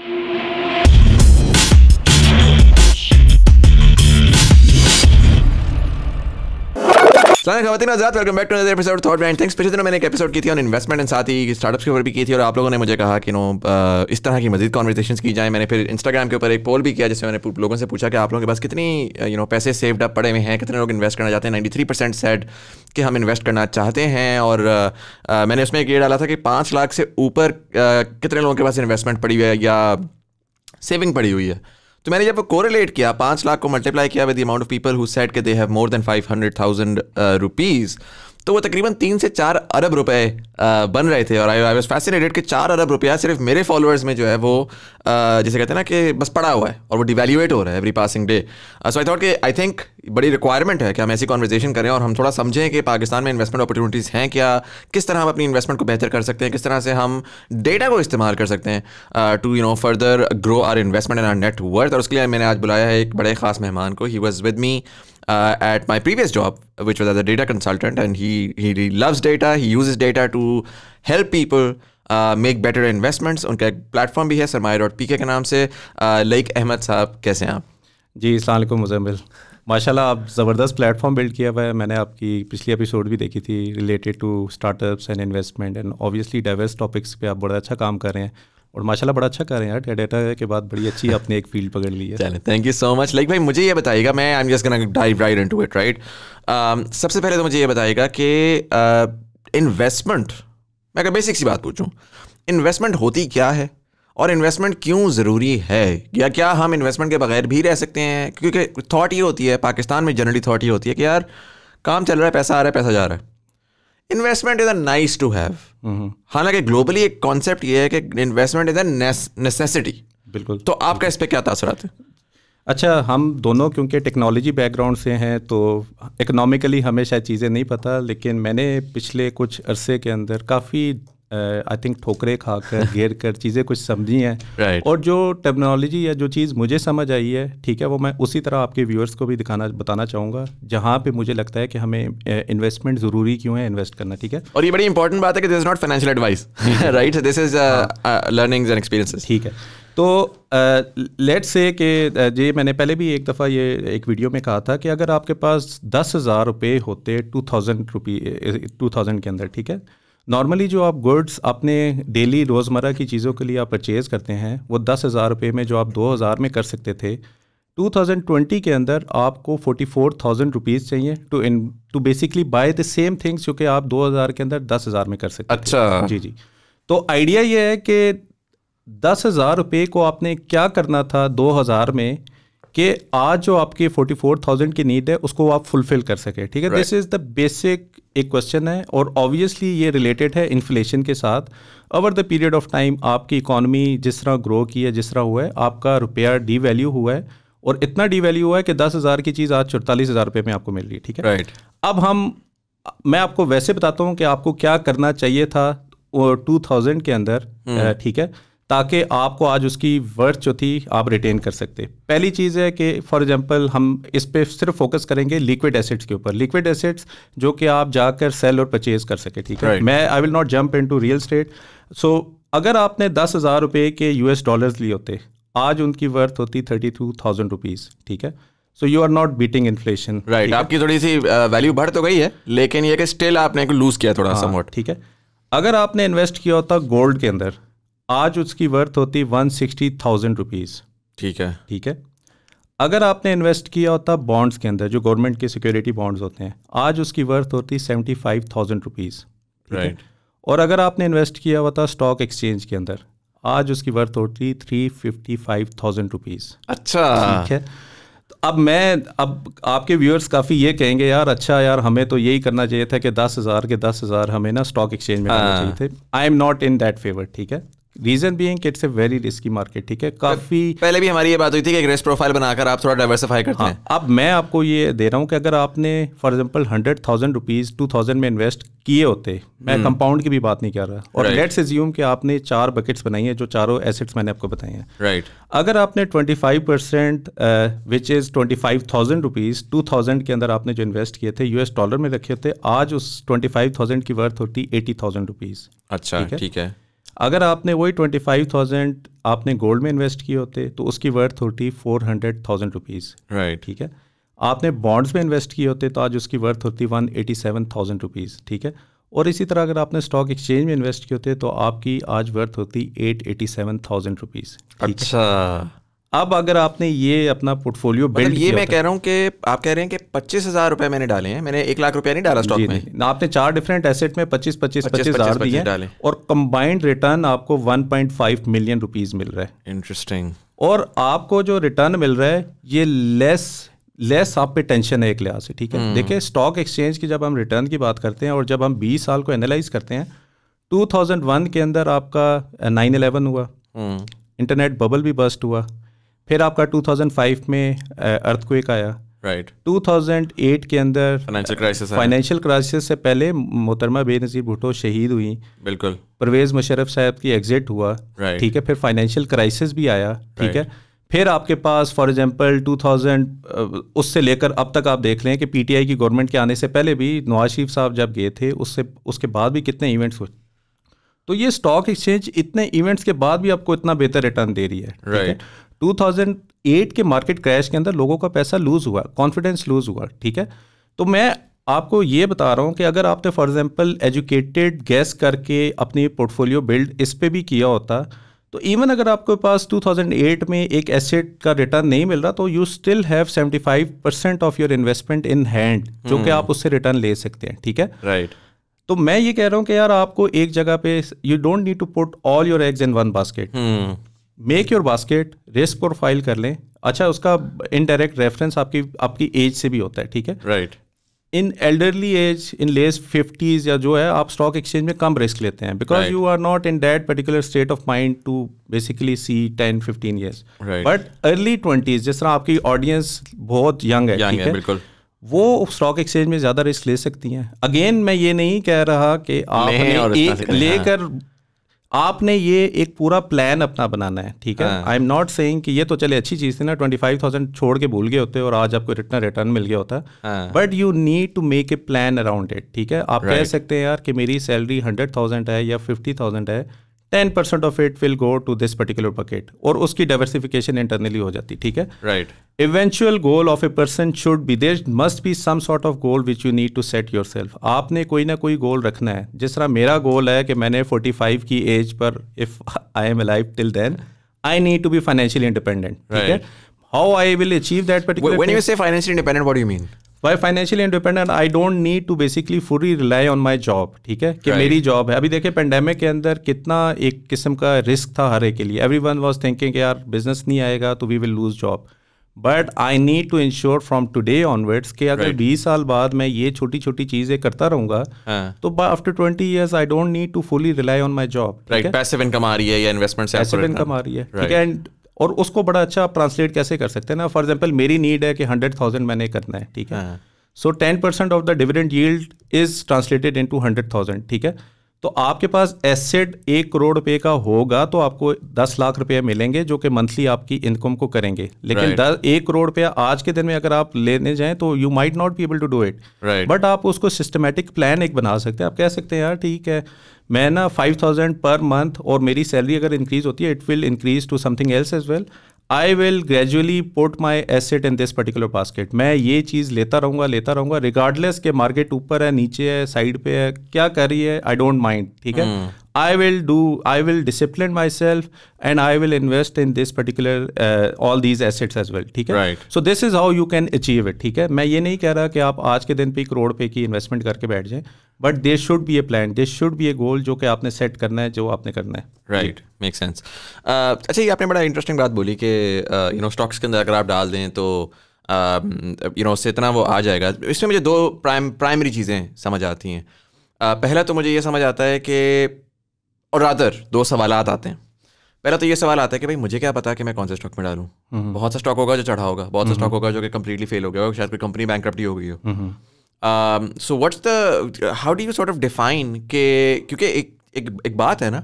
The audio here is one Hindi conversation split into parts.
you मैंने एक एपिसोड की थी और इन्वेस्टमेंट एंड साथ ही स्टार्टअप्स के ऊपर भी की थी और आप लोगों ने मुझे कहा कि नो इस तरह की मजीद कॉन्वर्जेशन की जाए मैंने फिर इंस्टाग्राम के ऊपर एक पोल भी किया जिसमें मैंने लोगों से पूछा कि आप लोगों के पास कितनी यू नो पैसे सेव्ड अप पड़े हुए हैं कितने लोग इन्वेस्ट करना चाहते हैं नाइन्टी थ्री परसेंट सेट कि हम इन्वेस्ट करना चाहते हैं और मैंने उसमें एक ये डाला था कि पाँच लाख से ऊपर कितने लोगों के पास इन्वेस्टमेंट पड़ी हुई है या सेविंग पड़ी हुई है तो मैंने जब कोरिलेट किया पांच लाख को मल्टीप्लाई किया with amount of people who set के they have more than five hundred thousand rupees तो वो तकरीबन तीन से चार अरब रुपए बन रहे थे और आई आई वॉज फैसिनेटेड कि चार अरब रुपया सिर्फ मेरे फॉलोअर्स में जो है वो जैसे कहते हैं ना कि बस पड़ा हुआ है और वो डिवेल्यूएट हो रहा है every passing day so I thought कि आई थिंक बड़ी रिक्वायरमेंट है कि हम ऐसी कॉन्वर्जेशन करें और हम थोड़ा समझें कि पाकिस्तान में इन्वेस्टमेंट अपॉर्चुनिटीज़ हैं क्या किस तरह हम अपनी इन्वेस्टमेंट को बेहतर कर सकते हैं किस तरह से हम डेटा को इस्तेमाल कर सकते हैं to you know further grow our investment in our net worth उसके लिए मैंने आज बुलाया है एक बड़े खास मेहमान को he was with me uh, at my previous job, which was as a data consultant, and he he, loves data. He uses data to help people. Make better investments उनका एक प्लेटफॉर्म भी है सरमाया डॉट पी के नाम से uh, लईक अहमद साहब कैसे हैं आप जी अलकुम मुजम्मिल माशाल्लाह आप ज़बरदस्त प्लेटफॉर्म बिल्ड किया हुआ है मैंने आपकी पिछली एपिसोड भी देखी थी related to startups and investment and obviously diverse topics पे आप बड़ा अच्छा काम कर रहे हैं और माशाल्लाह बड़ा अच्छा कर रहे हैं यार डेटा के बाद बड़ी अच्छी आपने एक फील्ड पकड़ ली है चलें thank you so much like भाई मुझे ये बताइएगा मैं I am just gonna dive right into it right सबसे पहले तो मुझे ये बताइएगा कि इन्वेस्टमेंट uh, मैं अगर बेसिक सी बात पूछूँ इन्वेस्टमेंट होती क्या है और इन्वेस्टमेंट क्यों ज़रूरी है या क्या हम इन्वेस्टमेंट के बगैर भी रह सकते हैं क्योंकि थाट ये होती है पाकिस्तान में जनरली थाट ये होती है कि यार काम चल रहा है पैसा आ रहा है पैसा जा रहा है investment is a nice to have हालांकि ग्लोबली एक कॉन्सेप्ट ये है कि इन्वेस्टमेंट इज अ नेसेसिटी बिल्कुल तो आपका इस पर क्या तासरात है अच्छा हम दोनों क्योंकि टेक्नोलॉजी बैकग्राउंड से हैं तो इकोनॉमिकली हमेशा चीज़ें नहीं पता लेकिन मैंने पिछले कुछ अरसे के अंदर काफ़ी आई थिंक ठोकरे खाकर घेर कर, कर चीज़ें कुछ समझी हैं right. और जो टेक्नोलॉजी या जो चीज़ मुझे समझ आई है ठीक है वो मैं उसी तरह आपके व्यूअर्स को भी दिखाना बताना चाहूँगा जहाँ पे मुझे लगता है कि हमें इन्वेस्टमेंट ज़रूरी क्यों है इन्वेस्ट करना ठीक है और ये बड़ी इंपॉर्टेंट बात है कि this is not financial advice right this is learnings and experiences ठीक है तो लेट्स से कि ये मैंने पहले भी एक दफ़ा ये एक वीडियो में कहा था कि अगर आपके पास दस हज़ार रुपये होते two thousand rupee two thousand के अंदर ठीक है नॉर्मली जो आप गुड्स अपने डेली रोज़मर्रा की चीज़ों के लिए आप परचेज़ करते हैं वो दस हज़ार रुपये में जो आप दो हज़ार में कर सकते थे 2020 के अंदर आपको 44,000 रुपीज़ चाहिए to in to basically buy the same things जो कि आप 2000 के अंदर 10,000 में कर सकते अच्छा जी जी तो आइडिया ये है कि दस हज़ार रुपये को आपने क्या करना था 2000 में कि आज जो आपकी 44,000 की नीड है उसको आप फुलफ़िल कर सके ठीक है दिस इज़ द बेसिक एक क्वेश्चन है और ऑब्वियसली ये रिलेटेड है इन्फ्लेशन के साथ over the period of time आपकी इकोनॉमी जिस तरह ग्रो की है जिस तरह हुआ है आपका रुपया डी वैल्यू हुआ है और इतना डी वैल्यू हुआ है कि दस हज़ार की चीज़ आज चौतालीस हज़ार रुपये में आपको मिल रही है ठीक है राइट right. अब हम मैं आपको वैसे बताता हूँ कि आपको क्या करना चाहिए था टू थाउजेंड के अंदर हम्म। ठीक है ताकि आपको आज उसकी वर्थ जो थी आप रिटेन कर सकते पहली चीज़ है कि फॉर एग्जांपल हम इस पर सिर्फ फोकस करेंगे लिक्विड एसेट्स के ऊपर लिक्विड एसेट्स जो कि आप जाकर सेल और परचेज कर सके ठीक है right. मैं I will not jump into real estate so अगर आपने दस हज़ार रुपये के यूएस डॉलर्स लिए होते आज उनकी वर्थ होती थर्टी टू थाउजेंड रुपीज़ ठीक है so you are not beating inflation right आपकी थोड़ी सी वैल्यू बढ़ तो गई है लेकिन ये कि स्टिल आपने लूज़ किया थोड़ा सा हाँ, ठीक है अगर आपने इन्वेस्ट किया होता गोल्ड के अंदर आज उसकी वर्थ होती वन सिक्सटी थाउजेंड रुपीज़ ठीक है ठीक है अगर आपने इन्वेस्ट किया होता बॉन्ड्स के अंदर जो गवर्नमेंट के सिक्योरिटी बॉन्ड्स होते हैं आज उसकी वर्थ होती seventy five thousand rupees right और अगर आपने इन्वेस्ट किया हुआ था स्टॉक एक्सचेंज के अंदर आज उसकी वर्थ होती three fifty five thousand rupees अच्छा ठीक है तो अब मैं अब आपके व्यूअर्स काफ़ी ये कहेंगे यार अच्छा यार हमें तो यही करना चाहिए था कि दस हज़ार के दस हज़ार हमें ना स्टॉक एक्सचेंज में हाँ। चाहिए थे I am not in that favour ठीक है रीजन भी it's a very risky market ठीक है काफी पहले भी हमारी ये बात हुई थी कि एक रिस्क प्रोफाइल बनाकर आप थोड़ा डाइवर्सिफाई करते हाँ, हैं अब मैं आपको ये दे रहा हूँ कि अगर आपने for example hundred thousand rupees two thousand में इन्वेस्ट किए होते मैं कंपाउंड हम्म। की भी बात नहीं कर रहा और लेट्स एज्यूम कि आपने चार बकेट्स बनाई है जो चारों एसेट्स मैंने आपको बताए हैं राइट अगर आपने twenty five percent which is twenty five thousand rupees two thousand के अंदर आपने जो इन्वेस्ट किए थे यूएस डॉलर में रखे होते आज उस ट्वेंटी फाइव थाउजेंड की वर्थ होती एटी थाउजेंड रुपीज अच्छा ठीक है अगर आपने वही ट्वेंटी फाइव थाउजेंड आपने गोल्ड में इन्वेस्ट किए होते तो उसकी वर्थ होती four hundred thousand rupees right ठीक है आपने बॉन्ड्स में इन्वेस्ट किए होते तो आज उसकी वर्थ होती one eighty seven thousand rupees ठीक है और इसी तरह अगर आपने स्टॉक एक्सचेंज में इन्वेस्ट किए होते तो आपकी आज वर्थ होती eight eighty seven thousand rupees अच्छा अब अगर आपने ये अपना पोर्टफोलियो मतलब बिल्ड ये मैं कह रहा हूँ कि आप कह रहे हैं कि पच्चीस हजार रुपए मैंने डाले हैं मैंने एक लाख रुपया नहीं डाला स्टॉक में आपने चार डिफरेंट एसेट में पच्चीस पच्चीस पच्चीस हजार दिए डाले और कंबाइंड रिटर्न आपको one point five million rupees मिल रहा है इंटरेस्टिंग और आपको जो रिटर्न मिल रहा है ये लेस लेस आप पे टेंशन है एक लिहाज से ठीक है hmm। देखिए स्टॉक एक्सचेंज की जब हम रिटर्न की बात करते हैं और जब हम 20 साल को एनालाइज करते हैं 2001 के अंदर आपका 9/11 uh, हुआ इंटरनेट hmm। बबल भी बस्ट हुआ फिर आपका 2005 में अर्थक्वेक आया राइट right. 2008 के अंदर फाइनेंशियल क्राइसिस फाइनेंशियल क्राइसिस से पहले मोहतरमा बेनजीर भुट्टो शहीद हुई बिल्कुल परवेज मुशरफ साहब की एग्जिट हुआ ठीक right. है फिर फाइनेंशियल क्राइसिस भी आया ठीक right. है फिर आपके पास फॉर एग्जांपल 2000 उससे लेकर अब तक आप देख लें कि पीटीआई की गवर्नमेंट के आने से पहले भी नवाज शरीफ साहब जब गए थे उससे उसके बाद भी कितने इवेंट्स हुए तो ये स्टॉक एक्सचेंज इतने इवेंट्स के बाद भी आपको इतना बेहतर रिटर्न दे रही है राइट right. 2008 के मार्केट क्रैश के अंदर लोगों का पैसा लूज़ हुआ कॉन्फिडेंस लूज़ हुआ ठीक है तो मैं आपको ये बता रहा हूँ कि अगर आपने फॉर एग्जांपल एजुकेटेड गैस करके अपनी पोर्टफोलियो बिल्ड इस पर भी किया होता तो इवन अगर आपके पास 2008 में एक एसेट का रिटर्न नहीं मिल रहा तो you still have 75 percent of your investment in hand जो कि हम्म। आप उससे रिटर्न ले सकते हैं ठीक है राइट right. तो मैं ये कह रहा हूँ कि यार आपको एक जगह पे you don't need to put all your eggs in one basket make your basket risk profile कर लें अच्छा उसका इनडायरेक्ट रेफरेंस आपकी आपकी एज से भी होता है ठीक है right in elderly age in less fifties या जो है आप स्टॉक एक्सचेंज में कम रिस्क लेते हैं because you are not in that particular state of mind to basically see ten fifteen years but early twenties जिस तरह आपकी ऑडियंस बहुत यंग है ठीक है, है बिल्कुल वो स्टॉक एक्सचेंज में ज़्यादा रिस्क ले सकती हैं अगेन मैं ये नहीं कह रहा कि आप लेकर ले आपने ये एक पूरा प्लान अपना बनाना है ठीक है आई एम नॉट सेइंग कि ये तो चले अच्छी चीज़ थी ना ट्वेंटी फाइव थाउजेंड छोड़ के भूल गए होते और आज आपको रिटर्न रिटर्न मिल गया होता but you need to make a plan around it ठीक है आप right. कह सकते हैं यार कि मेरी सैलरी हंड्रेड थाउजेंड है या फिफ्टी थाउजेंड है ten percent of it will go to this particular bucket और उसकी डाइवर्सिफिकेशन इंटरनली हो जाती ठीक है right eventual goal of a person should be there must be some sort of goal which you need to set yourself आपने कोई ना कोई गोल रखना है जिस तरह मेरा गोल है कि मैंने फोर्टी फाइव की एज पर if I am alive till then I need to be financially independent ठीक है how I will achieve that particular when you say financially independent what do you mean by financial independent I don't need to basically fully rely on my job ठीक है कि right. मेरी जॉब है अभी देखिए पेंडेमिक के अंदर कितना एक किस्म का रिस्क था हर एक के लिए एवरी वन वॉज थिंकिंग यार बिजनेस नहीं आएगा तो we will lose job but I need to ensure from today onwards कि अगर right. 20 साल बाद मैं ये छोटी छोटी चीज़ें करता रहूंगा uh. तो after twenty years I don't need to fully rely on my job income आ रही है या इन्वेस्टमेंट इनकम आ रही है ठीक है एंड और उसको बड़ा अच्छा आप ट्रांसलेट कैसे कर सकते हैं ना फॉर एग्जाम्पल मेरी नीड है कि हंड्रेड थाउजेंड मैंने करना है ठीक है so ten percent of the dividend yield is translated into hundred thousand ठीक है तो आपके पास एसेड एक करोड़ रुपए का होगा तो आपको दस लाख रुपए मिलेंगे जो कि मंथली आपकी इनकम को करेंगे लेकिन right. एक करोड़ रुपया आज के दिन में अगर आप लेने जाएं तो you might not be able to do it but आप उसको सिस्टमेटिक प्लान एक बना सकते हैं आप कह सकते हैं यार ठीक है मैं ना फाइव थाउजेंड पर मंथ और मेरी सैलरी अगर इंक्रीज होती है it will increase to something else as well I will gradually put my asset in this particular basket मैं ये चीज़ लेता रहूँगा लेता रहूँगा रिगार्डलेस के मार्केट ऊपर है नीचे है साइड पे है क्या कर रही है आई डोंट माइंड ठीक है हम्म। I will do, I will discipline myself and I will invest in this particular, uh, all these assets as well. ठीक है? Right. So this is how you can achieve it. ठीक है? मैं ये नहीं कह रहा कि आप आज के दिन पे करोड़ पे की इन्वेस्टमेंट करके बैठ जाएं, but there should be a plan there should be a goal जो कि आपने सेट करना है जो आपने करना है राइट मेक सेंस अच्छा ये आपने बड़ा इंटरेस्टिंग बात बोली कि यू नो स्टॉक्स के अंदर अगर आप डाल दें तो यू um, नो उससे इतना वो आ जाएगा इसमें मुझे दो प्राइम प्राइमरी चीज़ें समझ आती हैं uh, पहला तो मुझे ये समझ आता है कि और अदर दो सवाल आते हैं पहला तो ये सवाल आता है कि भाई मुझे क्या पता कि मैं कौन से स्टॉक में डालूँ हम्म। बहुत सा स्टॉक होगा जो चढ़ा होगा बहुत सा स्टॉक हम्म। होगा जो कि कंप्लीटली फेल हो गया होगा शायद कोई कंपनी बैंक हो गई हो so what's the how do you sort of define के क्योंकि एक एक एक बात है ना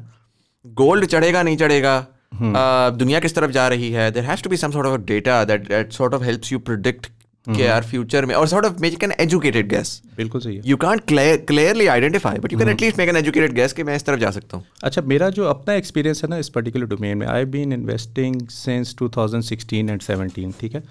गोल्ड चढ़ेगा नहीं चढ़ेगा हम्म। uh, दुनिया किस तरफ जा रही है there has to be some sort of data that that sort of helps you predict कि हम्म। यार फ्यूचर में और sort of make an educated guess बिल्कुल सही है you can't clearly identify but you can at least make an educated guess कि मैं इस तरफ जा सकता हूँ अच्छा मेरा जो अपना एक्सपीरियंस है ना इस पर्टिकुलर डोमेन में I been investing since 2016 and 17 ठीक है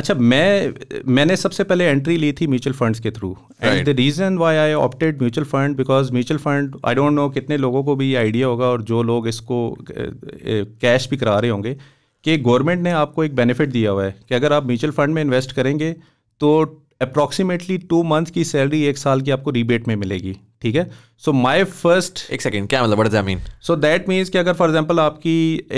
अच्छा मैं मैंने सबसे पहले एंट्री ली थी म्यूचुअल फंड्स के through and the reason why I opted mutual fund because mutual fund I don't know कितने लोगों को भी ये आइडिया होगा और जो लोग इसको कैश भी करा रहे होंगे कि गवर्नमेंट ने आपको एक बेनिफिट दिया हुआ है कि अगर आप म्यूचुअल फंड में इन्वेस्ट करेंगे तो अप्रॉक्सीमेटली टू मंथ की सैलरी एक साल की आपको रिबेट में मिलेगी ठीक है सो माई फर्स्ट एक सेकेंड क्या मतलब व्हाट जमीन सो दैट मीन्स कि अगर फॉर एग्जाम्पल आपकी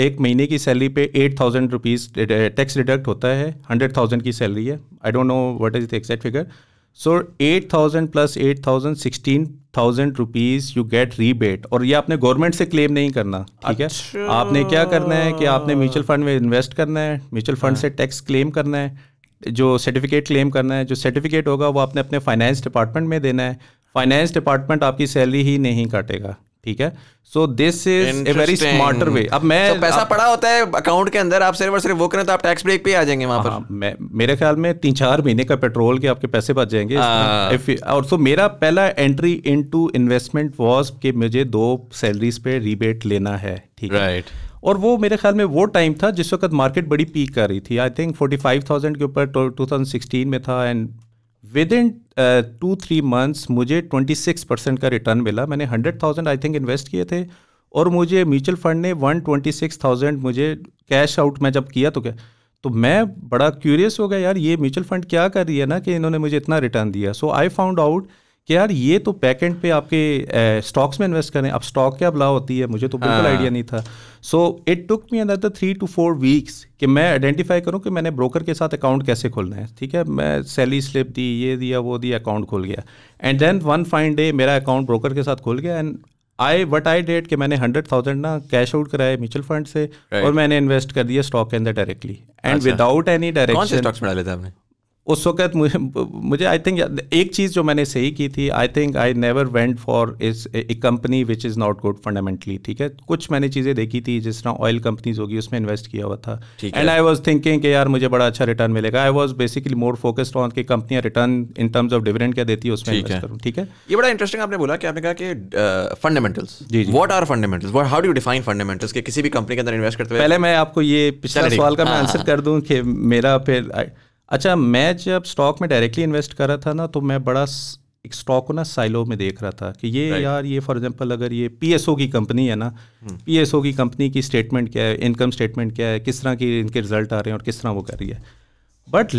एक महीने की सैलरी पे eight thousand rupees tax deduct होता है हंड्रेड थाउजेंड की सैलरी है I don't know what is the exact figure so eight thousand plus eight thousand sixteen thousand rupees you get rebate और ये आपने गवर्नमेंट से क्लेम नहीं करना ठीक अच्छा। है आपने क्या करना है कि आपने म्यूचुअल फंड में इन्वेस्ट करना है म्यूचुअल फंड से टैक्स हाँ। क्लेम करना है जो सर्टिफिकेट क्लेम करना है जो सर्टिफिकेट होगा वो आपने अपने फाइनेंस डिपार्टमेंट में देना है फाइनेंस डिपार्टमेंट आपकी सैलरी ही नहीं काटेगा ठीक है so this is a very smarter way अब मैं so, पैसा आप, पड़ा होता है अकाउंट के अंदर आप सिर्फ और सिर्फ वो करें तो आप टैक्स ब्रेक पे आ जाएंगे वहां पर हाँ, मैं मेरे ख्याल में तीन चार महीने का पेट्रोल के आपके पैसे बच जाएंगे हाँ। और सो so, मेरा पहला एंट्री इनटू इन्वेस्टमेंट वॉज कि मुझे दो सैलरीज पे रिबेट लेना है ठीक है right. और वो मेरे ख्याल में वो टाइम था जिस वक्त मार्केट बड़ी पीक कर रही थी आई थिंक 45,000 के ऊपर 2016 तो- में था and within two three months मुझे ट्वेंटी सिक्स परसेंट का रिटर्न मिला मैंने hundred thousand I think invest किए थे और मुझे म्यूचुअल फंड ने वन ट्वेंटी सिक्स थाउजेंड मुझे कैश आउट मैं जब किया तो क्या तो मैं बड़ा क्यूरियस हो गया यार ये म्यूचुअल फंड क्या कर रही है ना कि इन्होंने मुझे इतना रिटर्न दिया सो आई फाउंड आउट कि यार ये तो पैक एंड पे आपके स्टॉक्स में इन्वेस्ट करें अब स्टॉक क्या बला होती है मुझे तो बिल्कुल आइडिया हाँ। नहीं था सो इट टुक मी अंदर थ्री टू फोर वीक्स कि मैं आइडेंटिफाई करूं कि मैंने ब्रोकर के साथ अकाउंट कैसे खोलना है ठीक है मैं सैली स्लिप दी ये दिया वो दिया अकाउंट खोल गया and then one fine day मेरा अकाउंट ब्रोकर के साथ खोल गया and I what I did कि मैंने हंड्रेड थाउजेंड ना कैश आउट कराया म्यूचुअल फंड से right. और मैंने इन्वेस्ट कर दिया स्टॉक के अंदर directly and without any direction stocks में डाले थे उस वक्त मुझे मुझे आई थिंक एक चीज़ जो मैंने सही की थी I think I never went for इस a company which is not good fundamentally ठीक है कुछ मैंने चीज़ें देखी थी जिस तरह ऑयल कंपनीज होगी उसमें इन्वेस्ट किया हुआ था एंड आई वॉज थिंकिंग कि यार मुझे बड़ा अच्छा रिटर्न मिलेगा I was basically more focused on कि कंपनियाँ return in terms of dividend क्या देती है उसमें ठीक है ये बड़ा इंटरेस्टिंग आपने बोला कि आपने कहा कि फंडामेंटल्स uh, जी what are fundamentals how do define fundamentals किसी भी कंपनी के अंदर इन्वेस्ट करते हुए पहले मैं आपको ये पिछले सवाल का मैं आंसर हाँ, हाँ। कर दूँ कि मेरा फिर अच्छा मैं जब स्टॉक में डायरेक्टली इन्वेस्ट कर रहा था ना तो मैं बड़ा एक स्टॉक को ना साइलो में देख रहा था कि ये right. यार ये फॉर एग्जांपल अगर ये पीएसओ की कंपनी है ना पीएसओ हम्म। की कंपनी की स्टेटमेंट क्या है इनकम स्टेटमेंट क्या है किस तरह की इनके रिजल्ट आ रहे हैं और किस तरह वो कर रही है but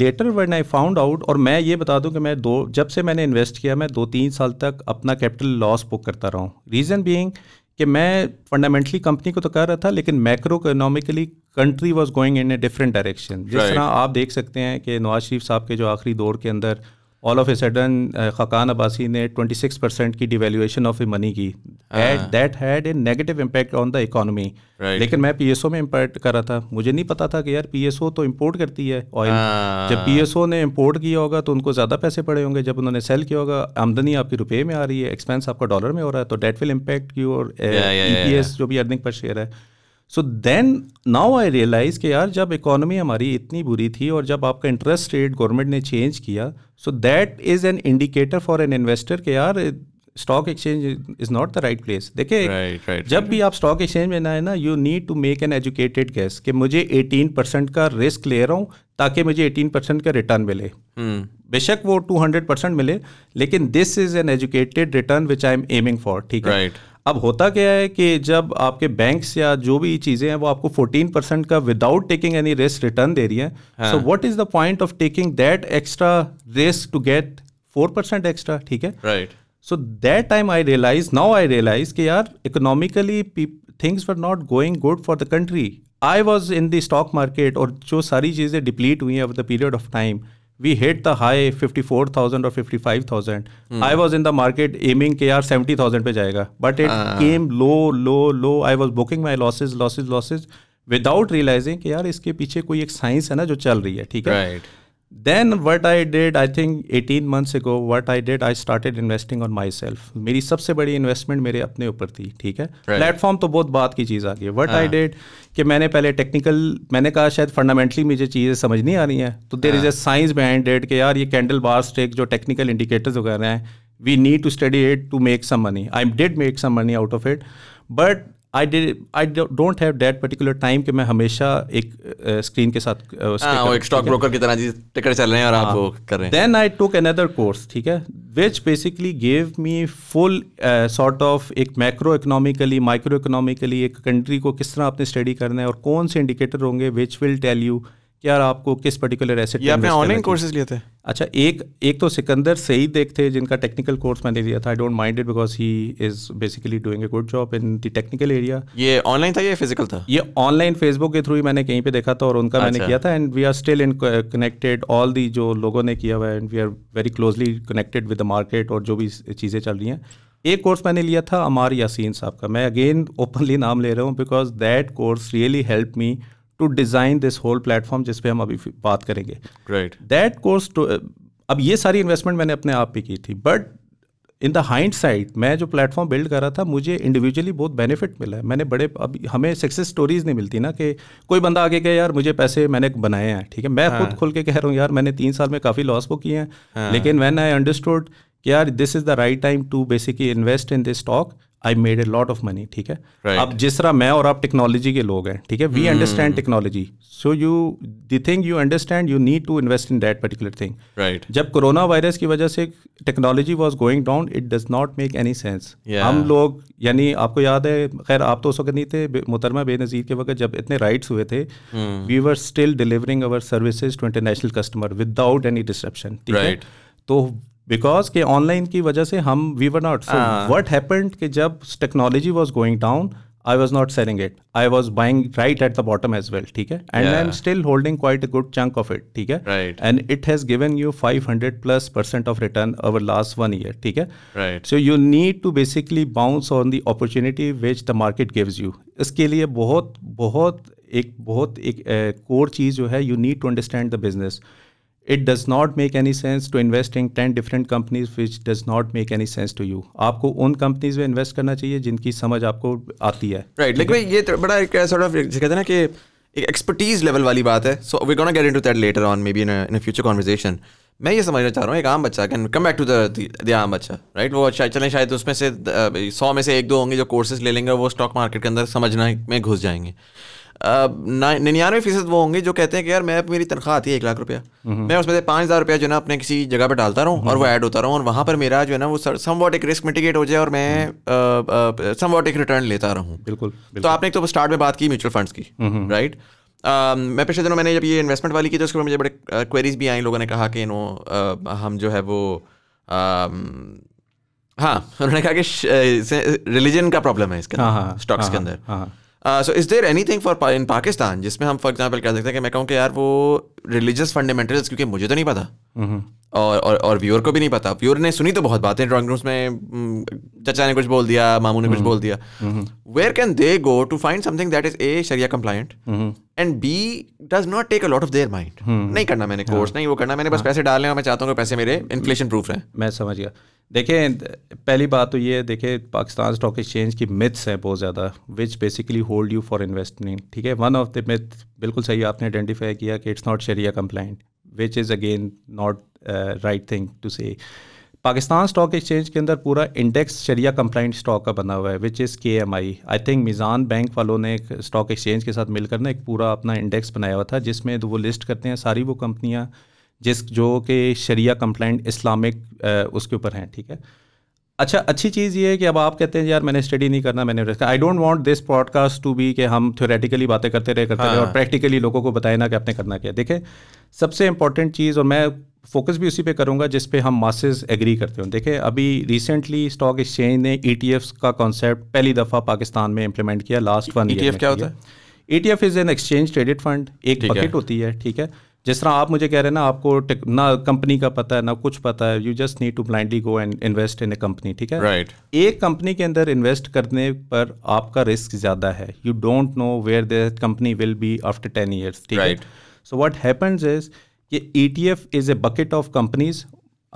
later on I found out और मैं ये बता दूं कि मैं दो जब से मैंने इन्वेस्ट किया मैं दो तीन साल तक अपना कैपिटल लॉस बुक करता रहा हूँ रीज़न बींग कि मैं फंडामेंटली कंपनी को तो कर रहा था लेकिन macro economically country was going in a different direction जिस तरह आप देख सकते हैं कि नवाज शरीफ साहब के जो आखिरी दौर के अंदर all of a sudden Khaqan Abbasi ने 26 परसेंट की डिवेल्यूएशन ऑफ ए मनी की that had a negative impact on the economy लेकिन मैं पीएसओ में इम्पैक्ट कर रहा था मुझे नहीं पता था कि यार पीएसओ तो इम्पोर्ट करती है ऑयल ah. जब पीएसओ ने इम्पोर्ट किया होगा तो उनको ज़्यादा पैसे पड़े होंगे जब उन्होंने सेल किया होगा आमदनी आपकी रुपये में आ रही है एक्सपेंस आपका डॉलर में हो रहा है तो डेट विल इम्पैक्ट की और ई जो भी अर्निंग पर शेयर है so then now I realize कि यार जब इकोनॉमी हमारी इतनी बुरी थी और जब आपका इंटरेस्ट रेट गवर्नमेंट ने चेंज किया so that is an indicator for an investor के यार stock exchange is not the right place देखिए right, जब right. भी आप स्टॉक एक्सचेंज में ना ना you need to make an educated guess कि मुझे 18 परसेंट का रिस्क ले रहा हूँ ताकि मुझे 18 परसेंट का रिटर्न मिले hmm. बेशक वो 200 परसेंट मिले लेकिन this is an educated return which I am aiming for ठीक है अब होता क्या है कि जब आपके बैंक्स या जो भी चीज़ें हैं वो आपको 14 परसेंट का without taking any risk return दे रही है so what is the point of taking that extra risk to get four percent extra ठीक है right so that time I realize now I realize कि यार economically things were not going good for the country I was in the stock market और जो सारी चीज़ें डिप्लीट हुई हैं over the period of time we hit the high fifty four thousand और fifty five thousand I was in the market aiming के यार सेवेंटी थाउजेंड पे जाएगा but it came low low low I was booking my losses losses losses without realizing यार इसके पीछे कोई एक साइंस है ना जो चल रही है ठीक है then what I did I think eighteen months ago what I did I started investing on myself मेरी सबसे बड़ी इन्वेस्टमेंट मेरे अपने ऊपर थी ठीक है प्लेटफॉर्म तो बहुत बात की चीज़ आ गई वट आई डेड कि मैंने पहले टेक्निकल मैंने कहा शायद फंडामेंटली मुझे चीज़ें समझ नहीं आ रही हैं तो there is a science behind that के यार ये कैंडल बार स्टेक जो टेक्निकल इंडिकेटर्स वगैरह हैं we need to study it to make some money I did make some money out of it but I did I don't have that particular time कि मैं हमेशा एक स्क्रीन uh, के साथ uh, वो हाँ, एक स्टॉक ब्रोकर की तरह जी टिकट चल रहे हैं और आप हाँ। वो कर रहे हैं then I took another course ठीक है which basically gave me full sort of एक मैक्रो इकोनॉमिकली माइक्रो इकोनॉमिकली एक कंट्री को किस तरह आपने स्टडी करना है और कौन से इंडिकेटर होंगे विच विल टेल यू कि यार आपको किस पर्टिकुलर एसेट या आपने ऑनलाइन कोर्सेज लिए थे अच्छा एक एक तो सिकंदर सईद एक थे जिनका टेक्निकल कोर्स मैंने लिया था I don't mind it because he is basically doing a good job in the technical area ये ऑनलाइन था या फिजिकल था ये ऑनलाइन फेसबुक के थ्रू ही मैंने कहीं पे देखा था और उनका अच्छा. मैंने किया था and we are still in connected all the जो लोगों ने किया हुआ है and we are very closely connected with the market और जो भी चीज़ें चल रही हैं एक कोर्स मैंने लिया था अमार यासीन साहब का मैं अगेन ओपनली नाम ले रहा हूँ because that course really help me to design this whole platform जिस पे हम अभी बात करेंगे राइट दैट कोर्स अब ये सारी इन्वेस्टमेंट मैंने अपने आप पे की थी but in the hindsight मैं जो प्लेटफॉर्म बिल्ड कर रहा था मुझे इंडिविजुअली बहुत बेनिफिट मिला है मैंने बड़े अब हमें सक्सेस स्टोरीज नहीं मिलती ना कि कोई बंदा आगे गया यार मुझे पैसे मैंने बनाए हैं ठीक है मैं हाँ. खुद खुल के कह रहा हूँ यार मैंने तीन साल में काफ़ी लॉस को तो किए हैं हाँ. लेकिन वैन आई अंडरस्टूड कि यार this is the right time to basically invest in this stock I made a lot of money ठीक है right. अब जिस तरह मैं और आप टेक्नोलॉजी के लोग हैं ठीक है we understand technology so you the thing you understand you need to invest in that particular thing right जब कोरोना वायरस की वजह से technology was going down it does not make any sense हम लोग यानी आपको याद है खैर आप तो उस वक्त नहीं थे मुतरमा बेनज़ीर के वक्त जब इतने राइट्स हुए थे we were still delivering our services to international customer without any disruption ठीक है तो बिकॉज के ऑनलाइन की वजह से हम we were not what happened कि जब technology was going down I was not selling it I was buying right at the bottom as well ठीक है and I am still holding quite a good chunk of it ठीक है and it has given you hundred plus percent of return over last one year ठीक है right so you need to basically bounce on the opportunity which the market gives you इसके लिए बहुत बहुत एक बहुत एक कोर चीज़ जो है you need to understand the business it does not make any sense to invest in ten different companies which does not make any sense to you आपको उन कंपनीज में इन्वेस्ट करना चाहिए जिनकी समझ आपको आती है राइट लेकिन भाई ये तो बड़ा एक सॉर्ट ऑफ कहते हैं ना कि एक एक्सपर्टीज लेवल वाली बात है so we gonna get into that later on maybe in in future conversation मैं ये समझना चाह रहा हूँ एक आम बच्चा can come back to the आम बच्चा राइट वो अच्छा चलें शायद उसमें से सौ में से एक दो होंगे जो कोर्सेज ले लेंगे वो स्टॉक मार्केट के अंदर समझना में घुस जाएंगे निन्यानवे फीसद वो होंगे जो कहते हैं कि यार मैं मेरी तनख्वाह आती है एक लाख रुपया हम्म। मैं उसमें से पाँच हज़ार रुपया जो है ना अपने किसी जगह पर डालता रहूँ और वो हम्म। ऐड होता रहूँ और वहाँ पर मेरा जो है ना वो सम वॉट एक रिस्क मिटिगेट हो जाए और मैं सम हम्म। वॉट एक रिटर्न लेता रहूँ बिल्कुल तो आपने एक तो स्टार्ट में बात की म्यूचुअल फंड्स की राइट मैं पिछले दिनों मैंने जब ये इन्वेस्टमेंट वाली की तो उसके बाद मुझे बड़े क्वेरीज भी आई लोगों ने कहा कि नो हम जो है वो हाँ उन्होंने कहा कि रिलीजन का प्रॉब्लम है इसका हाँ, स्टॉक्स हाँ, हाँ, के अंदर so is there anything for in Pakistan जिसमें हम फॉर एग्जाम्पल कह सकते हैं कि मैं कहूँ कि यार वो रिलीजियस फंडामेंटल्स क्योंकि मुझे तो नहीं पता और और और व्यूअर को भी नहीं पता व्यूअर ने सुनी तो बहुत बातें ड्राइंग रूम्स में चचा ने कुछ बोल दिया मामू ने कुछ बोल दिया where can they go to find something that is a sharia compliant and be does not take a lot of their mind नहीं करना मैंने कोर्स हाँ। नहीं वो करना मैंने बस हाँ। पैसे डालने और मैं चाहता हूँ पैसे मेरे इन्फ्लेशन प्रूफ है मैं समझ गया देखिए पहली बात तो ये देखिए पाकिस्तान स्टॉक एक्सचेंज की मिथ्स हैं बहुत ज़्यादा which basically hold you for investment ठीक है वन ऑफ द मिथ बिल्कुल सही आपने आइडेंटिफाई किया कि it's not sharia compliant which is again not right thing to say Pakistan stock exchange के अंदर पूरा इंडेक्स शरिया कंप्लाइंट स्टॉक का बना हुआ है which is K M I I think Meezan bank वालों ने एक स्टॉक एक्सचेंज के साथ मिलकर ना एक पूरा अपना इंडेक्स बनाया हुआ था जिसमें वो लिस्ट करते हैं सारी वो कंपनियाँ जिस जो कि शरिया कंप्लाइंट इस्लामिक उसके ऊपर हैं ठीक है अच्छा अच्छी चीज़ ये है कि अब आप कहते हैं यार मैंने स्टडी नहीं करना मैंने I don't want this podcast to be कि हम थ्योरेटिकली बातें करते रहे करते हाँ। रहे और प्रैक्टिकली हाँ। लोगों को बताए ना कि आपने करना क्या देखें सबसे इंपॉर्टेंट चीज़ और मैं फोकस भी उसी पे करूँगा जिस पे हम मासेस एग्री करते हैं देखें अभी रिसेंटली स्टॉक एक्सचेंज ने ई e का कॉन्सेप्ट पहली दफ़ा पाकिस्तान में इम्प्लीमेंट किया लास्ट वन ई क्या होता है E T F is an exchange traded fund एक बकेट होती है ठीक है जिस तरह आप मुझे कह रहे हैं ना आपको ना कंपनी का पता है ना कुछ पता है you just need to blindly go and invest in a company ठीक है राइट right. एक कंपनी के अंदर इन्वेस्ट करने पर आपका रिस्क ज़्यादा है you don't know where the company will be after ten years ठीक है सो वॉट हैपन्स इज़ कि E T F is a bucket of companies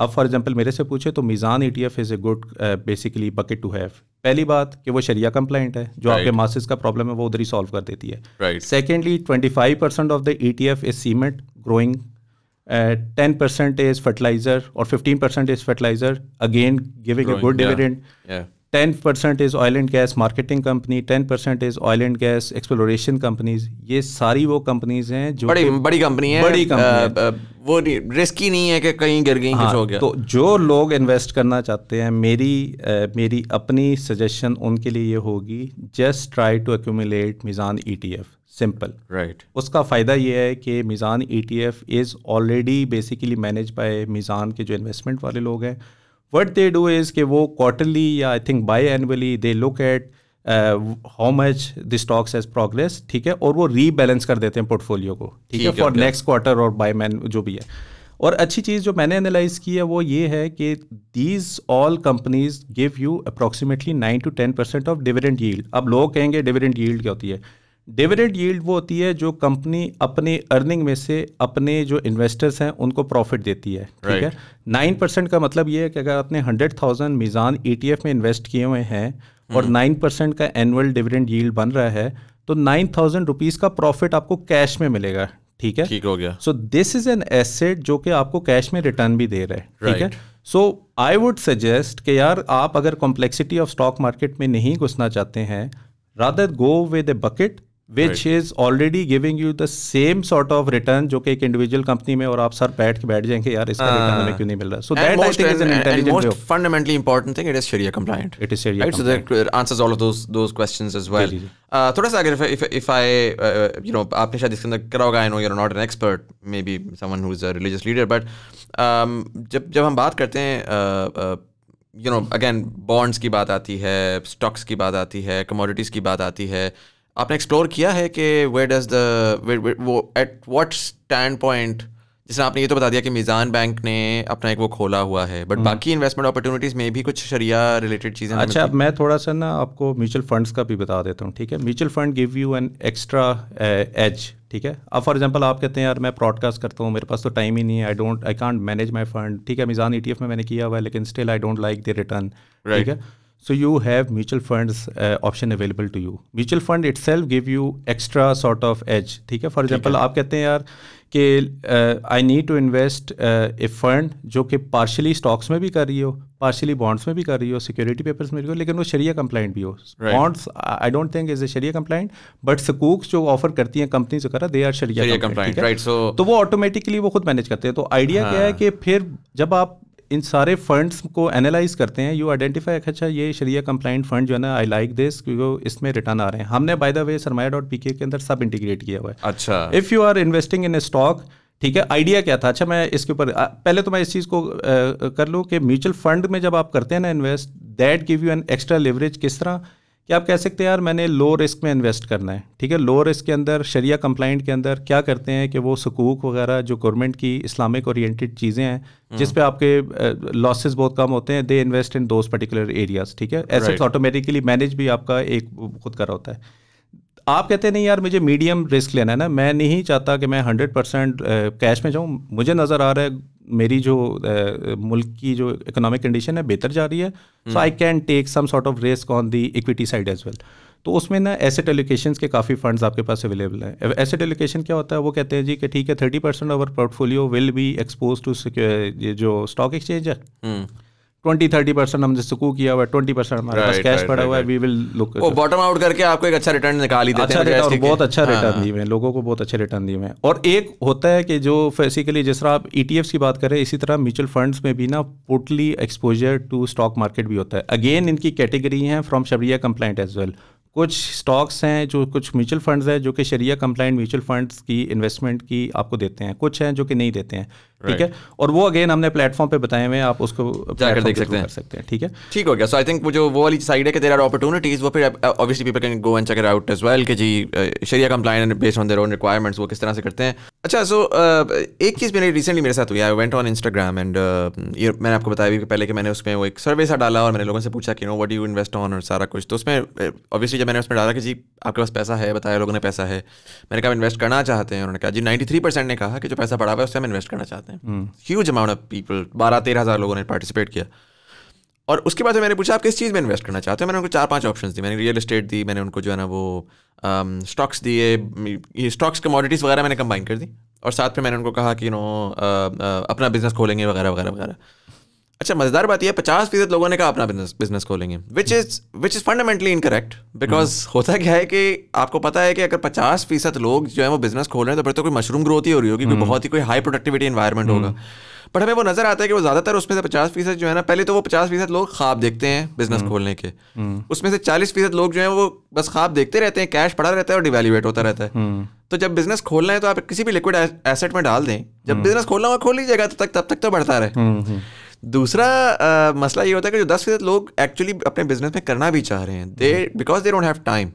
अब फॉर एग्जांपल मेरे से पूछे तो Meezan ETF is a good basically bucket to have पहली बात कि वो शरिया कंप्लाइंट है जो right. आपके मासिस का प्रॉब्लम है वो उधर ही सॉल्व कर देती है secondly twenty five percent of the E T F is cement growing ten percent is fertiliser और fifteen percent is fertiliser again giving a good dividend ten percent is oil and gas marketing company ten percent is oil and gas exploration companies ये सारी वो कंपनीज हैं जो बड़ी बड़ी कंपनी है बड़ी कंपनी वो रिस्क ही नहीं है कि कहीं गिर गई हाँ, कुछ हो गया तो जो लोग इन्वेस्ट करना चाहते हैं मेरी आ, मेरी अपनी सजेशन उनके लिए ये होगी just try to accumulate Meezan E simple right उसका फ़ायदा ये है कि Meezan E is already basically manage by Meezan के जो इन्वेस्टमेंट वाले लोग हैं वट दे डू इज़ कि वो क्वार्टरली या I think biannually they look at how much the stocks as progress ठीक है और वो रीबैलेंस कर देते हैं पोर्टफोलियो को ठीक है फॉर नेक्स्ट क्वार्टर और बाय मैन जो भी है और अच्छी चीज़ जो मैंने एनालाइज की है वो ये है कि these all companies give you approximately nine to ten percent of dividend yield अब लोग कहेंगे डिविडेंट यील्ड क्या होती है डिविडेंड यील्ड वो होती है जो कंपनी अपनी अर्निंग में से अपने जो इन्वेस्टर्स हैं उनको प्रॉफिट देती है ठीक right. है नाइन परसेंट का मतलब ये है कि अगर आपने हंड्रेड थाउजेंड मिजान ई में इन्वेस्ट किए हुए हैं और नाइन हम्म। परसेंट का एनुअल डिविडेंड यील्ड बन रहा है तो नाइन थाउजेंड रुपीज़ का प्रॉफिट आपको कैश में मिलेगा ठीक है ठीक हो गया so this is an asset जो कि आपको कैश में रिटर्न भी दे रहा है ठीक right. है सो आई वुड सजेस्ट कि यार आप अगर कॉम्प्लेक्सिटी ऑफ स्टॉक मार्केट में नहीं घुसना चाहते हैं rather go with a bucket which is already giving you the same sort of return जो कि एक इंडिविजुअल कंपनी में और आप सर बैठ के बैठ जाएंगे यार इसका रिटर्न हमें हाँ। क्यों नहीं मिल रहा so that I think is an intelligent most fundamentally important thing it is sharia compliant it is sharia right so that answers all of those those questions as well थोड़ा सा अगर if if I you know आपने शायद इसके अंदर करा होगा I know you are not an expert maybe someone who is a religious leader but जब जब हम बात करते हैं यू नो अगेन बॉन्ड्स की बात आती है स्टॉक्स की बात आती है कमोडिटीज़ की बात आती है आपने एक्सप्लोर किया है कि वे डज द वो एट वट स्टैंड पॉइंट जैसे आपने ये तो बता दिया कि मिज़ान बैंक ने अपना एक वो खोला हुआ है बट हम्म। बाकी इन्वेस्टमेंट अपॉर्चुनिटीज़ में भी कुछ शरिया रिलेटेड चीज़ें अच्छा अब मतलब मैं थोड़ा सा ना आपको म्यूचुअल फंड्स का भी बता देता हूँ ठीक है mutual fund give you an extra edge ठीक है अब फॉर एग्जाम्पल आप कहते हैं यार मैं प्रॉडकास्ट करता हूँ मेरे पास तो टाइम ही नहीं है I don't I can't manage my fund ठीक है मिज़ान ई e में मैंने किया हुआ है लेकिन still I don't like the return ठीक है so you have mutual funds uh, option available to you mutual fund itself give you extra sort of edge ठीक है फॉर एग्जांपल आप कहते हैं यार कि I need to invest a fund जो कि पार्शली स्टॉक्स में भी कर रही हो पार्शली बॉन्ड्स में भी कर रही हो सिक्योरिटी पेपर्स में भी हो लेकिन वो शरिया कंप्लाइंट भी हो bonds I don't think is a शरिया कंप्लाइंट बट सकूक जो ऑफर करती हैं कंपनीज वगैरह दे आर शरिया कंप्लाइंट राइट सो तो वो ऑटोमेटिकली वो खुद मैनेज करते हैं तो आइडिया हाँ. क्या है हाँ। कि फिर जब आप इन सारे फंड्स को एनालाइज करते हैं यू आइडेंटिफाई अच्छा, अच्छा ये शरिया कंप्लाइंट फंड जो है ना आई लाइक दिस क्योंकि इसमें रिटर्न आ रहे हैं हमने by the way Sarmaaya dot P K अंदर सब इंटीग्रेट किया हुआ है अच्छा if you are investing in a stock ठीक है आइडिया क्या था अच्छा मैं इसके ऊपर पहले तो मैं इस चीज़ को आ, कर लूँ कि म्यूचुअल फंड में जब आप करते हैं ना invest that give you an extra leverage किस तरह कि आप कह सकते हैं यार मैंने लो रिस्क में इन्वेस्ट करना है ठीक है लो रिस्क के अंदर शरिया कंप्लाइंट के अंदर क्या करते हैं कि वो सकूक वगैरह जो गवर्नमेंट की इस्लामिक ओरिएंटेड चीज़ें हैं हम्म। जिस पे आपके लॉसेस बहुत कम होते हैं they invest in those particular areas ठीक है एसेट्स ऑटोमेटिकली मैनेज भी आपका एक खुद करा होता है आप कहते नहीं यार मुझे मीडियम रिस्क लेना है ना मैं नहीं चाहता कि मैं हंड्रेड परसेंट कैश में जाऊँ मुझे नज़र आ रहा है मेरी जो मुल्क की जो इकोनॉमिक कंडीशन है बेहतर जा रही है so I can take some sort of risk on the equity side as well तो उसमें ना एसेट एलोकेशन के काफ़ी फंड्स आपके पास अवेलेबल हैं एसेट एलोकेशन क्या होता है वो कहते हैं जी कि ठीक है thirty percent our portfolio will be expose to जो स्टॉक एक्सचेंज है हम्म। ट्वेंटी थर्टी परसेंट हमने सुकू किया हुआ है ट्वेंटी परसेंट हमारे पास कैश पड़ा हुआ है वी विल लुक वो बॉटम आउट करके आपको एक अच्छा रिटर्न निकाल ही देते अच्छा हैं और बहुत अच्छा रिटर्न हाँ। दिए हुए लोगों को बहुत अच्छे रिटर्न दिए हुए हैं और एक होता है कि जो बेसिकली जिस तरह आप ई e की बात करें इसी तरह म्यूचुअल फंड्स में भी ना पोटली एक्सपोजर टू स्टॉक मार्केट भी होता है अगेन इनकी कैटेगरी है फ्रॉम शबरिया कंप्लाइंट एज वेल कुछ स्टॉक्स हैं जो कुछ म्यूचुअल फंड्स हैं जो कि शरिया कंप्लाइंट म्यूचुअल फंड्स की इन्वेस्टमेंट की आपको देते हैं कुछ हैं जो कि नहीं देते हैं ठीक right. है और वो अगेन हमने प्लेटफॉर्म पे बताए हुए आप उसको जाकर देख सकते हैं सकते हैं ठीक है ठीक हो गया सो आई थिंक जो वो वाली साइड है कि देर आर अपॉर्चुनिटीज वो फिर obviously people can go and check out as well कि जी uh, शरिया compliant based on their own requirements वो किस तरह से करते हैं अच्छा सो so, uh, एक चीज़ मैंने रिसेंटली मेरे साथ हुई I went on Instagram and ये मैंने आपको बताया भी पहले कि मैंने उसमें वो एक सर्वे सा डाला और मैंने लोगों से पूछा कि no what you invest on और सारा कुछ तो उसमें ऑब्वियसली uh, जब मैंने उसमें डाला कि जी आपके पास पैसा है बताया लोगों ने पैसा है मैंने कहा इन्वेस्ट करना चाहते हैं उन्होंने कहा जी नाइन्टी थ्री परसेंट ने कहा कि जो पैसा पड़ा हुआ है उससे हम इन्वेस्ट करना चाहते हैं ह्यूज अमाउंट ऑफ पीपल बारह तेरह हज़ार लोगों ने पार्टिसिपेट किया और उसके बाद मैंने पूछा आप किस चीज़ में इन्वेस्ट करना चाहते हैं मैंने उनको चार पांच ऑप्शन दी मैंने रियल इस्टेट दी मैंने उनको जो है ना वो स्टॉक्स um, दिए ये स्टॉक्स कमोडिटीज़ वगैरह मैंने कंबाइन कर दी और साथ में मैंने उनको कहा कि नो uh, uh, अपना बिजनेस खोलेंगे वगैरह वगैरह वगैरह अच्छा मजेदार बात यह पचास फीसद लोगों ने कहा अपना बिजनेस खोलेंगे which is which is fundamentally incorrect because होता क्या है कि आपको पता है कि अगर पचास फीसद लोग जो है वो बिजनेस खोल रहे हैं तो फिर तो कोई मशरूम ग्रोथ ही हो रही होगी क्योंकि हम्म। बहुत ही कोई हाई प्रोडक्टिविटी इन्वायरमेंट होगा बट हमें वो नजर आता है कि वो ज्यादातर उसमें से पचास फीसद जो है ना पहले तो वो पचास फीसद लोग ख्वाब देखते हैं बिजनेस हम्म। खोलने के हम्म। उसमें से चालीस फीसद लोग जो है वो बस ख्वाब देखते रहते हैं कैश पड़ा रहता है और डिवेल्यूएट होता रहता है तो जब बिजनेस खोलना है तो आप किसी भी लिक्विड एसेट में डाल दें जब बिजनेस खोलना हो खोल लीजिएगा तो तब तक तब तक तो बढ़ता रहे दूसरा आ, मसला ये होता है कि जो दस फीसद लोग एक्चुअली अपने बिजनेस में करना भी चाह रहे हैं they because they don't have time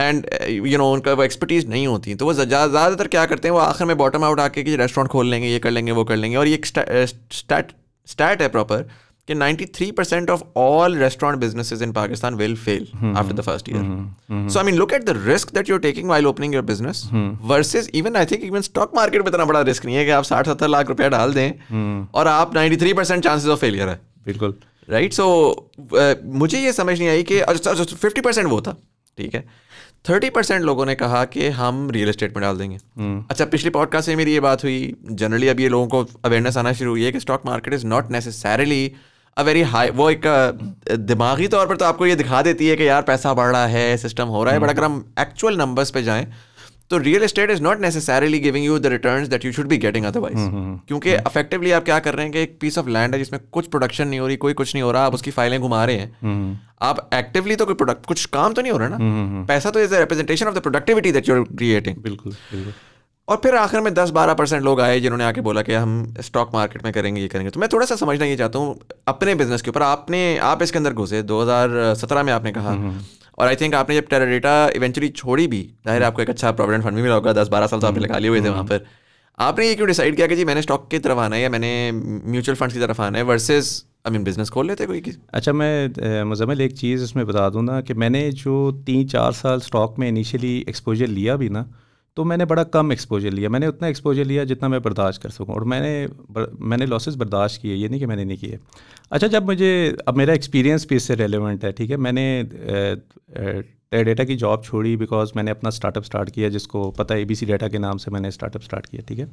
and you know उनका वो एक्सपर्टीज नहीं होती तो वो ज़्यादातर क्या करते हैं वो आखिर में बॉटम आउट आके कि रेस्टोरेंट खोल लेंगे ये कर लेंगे वो कर लेंगे और ये एक स्टैट है प्रॉपर कि 93 percent of all restaurant businesses in Pakistan will fail after the first year so I mean look at the risk that you taking while opening your business versus even I think even stock market में इतना बड़ा रिस्क नहीं है कि आप साठ सत्तर लाख रुपया डाल दें hmm. और आप ninety percent chances of failure है बिल्कुल राइट सो uh, मुझे ये समझ नहीं आई कि फिफ्टी uh, परसेंट वो था ठीक है थर्टी परसेंट लोगों ने कहा कि हम रियल एस्टेट में डाल देंगे hmm. अच्छा पिछले पॉडकास्ट से मेरी ये बात हुई जनरली अब ये लोगों को अवेयरनेस आना शुरू हुई है कि stock market is not necessarily a very high वो एक दिमागी तौर पर तो आपको ये दिखा देती है कि यार पैसा बढ़ रहा है सिस्टम हो रहा है बट हम्म। अगर हम एक्चुअल नंबर्स पे जाएं तो real estate is not necessarily giving you the return that you should be getting otherwise क्योंकि अफेक्टिवली हम्म। आप क्या कर रहे हैं कि एक पीस ऑफ लैंड है जिसमें कुछ प्रोडक्शन नहीं हो रही कोई कुछ नहीं हो रहा आप उसकी फाइलें घुमा रहे हैं हम्म, आप एक्टिवली तो कोई प्रोडक्ट कुछ काम तो नहीं हो रहा ना पैसा तो is the representation of the productivity that you are creating बिल्कुल और फिर आखिर में 10-12 परसेंट लोग आए जिन्होंने आके बोला कि हम स्टॉक मार्केट में करेंगे ये करेंगे तो मैं थोड़ा सा समझना ये चाहता हूँ अपने बिजनेस के ऊपर आपने आप इसके अंदर घुसे दो में आपने कहा हम्म, हम्म। और आई थिंक आपने जब टेराडेटा इवेंचुअली छोड़ी भी जाहिर आपको एक अच्छा प्रोविडेंट फंड भी मिला होगा दस बारह साल तो आपने हम्म, लगा लिए हुए थे वहाँ पर आपने ये क्यों डिसाइड किया कि जी मैंने स्टॉक की तरफ आना है या मैंने म्यूचुअल फंड की तरफ आना है वर्सेस आई मीन बिज़नेस खोल लेते कोई अच्छा मैं मुजमिल एक चीज़ इसमें बता दूँ ना कि मैंने जो तीन चार साल स्टॉक में इनिशियली एक्सपोजर लिया भी ना तो मैंने बड़ा कम एक्सपोजर लिया मैंने उतना एक्सपोजर लिया जितना मैं बर्दाश्त कर सकूं और मैंने बर, मैंने लॉसेस बर्दाश्त किए ये नहीं कि मैंने नहीं किए अच्छा जब मुझे अब मेरा एक्सपीरियंस भी इससे रेलिवेंट है ठीक है मैंने डेटा की जॉब छोड़ी बिकॉज मैंने अपना स्टार्टअप स्टार्ट किया जिसको पता है ए डेटा के नाम से मैंने स्टार्टअप स्टार्ट किया ठीक है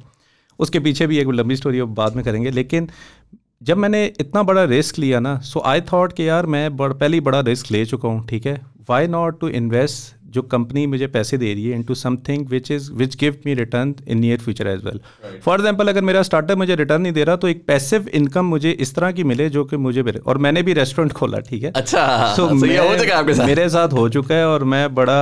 उसके पीछे भी एक लंबी स्टोरी बाद में करेंगे लेकिन जब मैंने इतना बड़ा रिस्क लिया ना सो आई थॉट कि यार मैं बड़, पहले ही बड़ा रिस्क ले चुका हूँ ठीक है वाई नॉट टू इन्वेस्ट जो कंपनी मुझे पैसे दे रही है into something which is which give me return in near future as well for example अगर मेरा स्टार्टअप मुझे रिटर्न नहीं दे रहा तो एक पैसिव इनकम मुझे इस तरह की मिले जो कि मुझे मिले और मैंने भी रेस्टोरेंट खोला ठीक है अच्छा so, so अच्छा, मैं, हो चुका है मेरे साथ हो चुका है और मैं बड़ा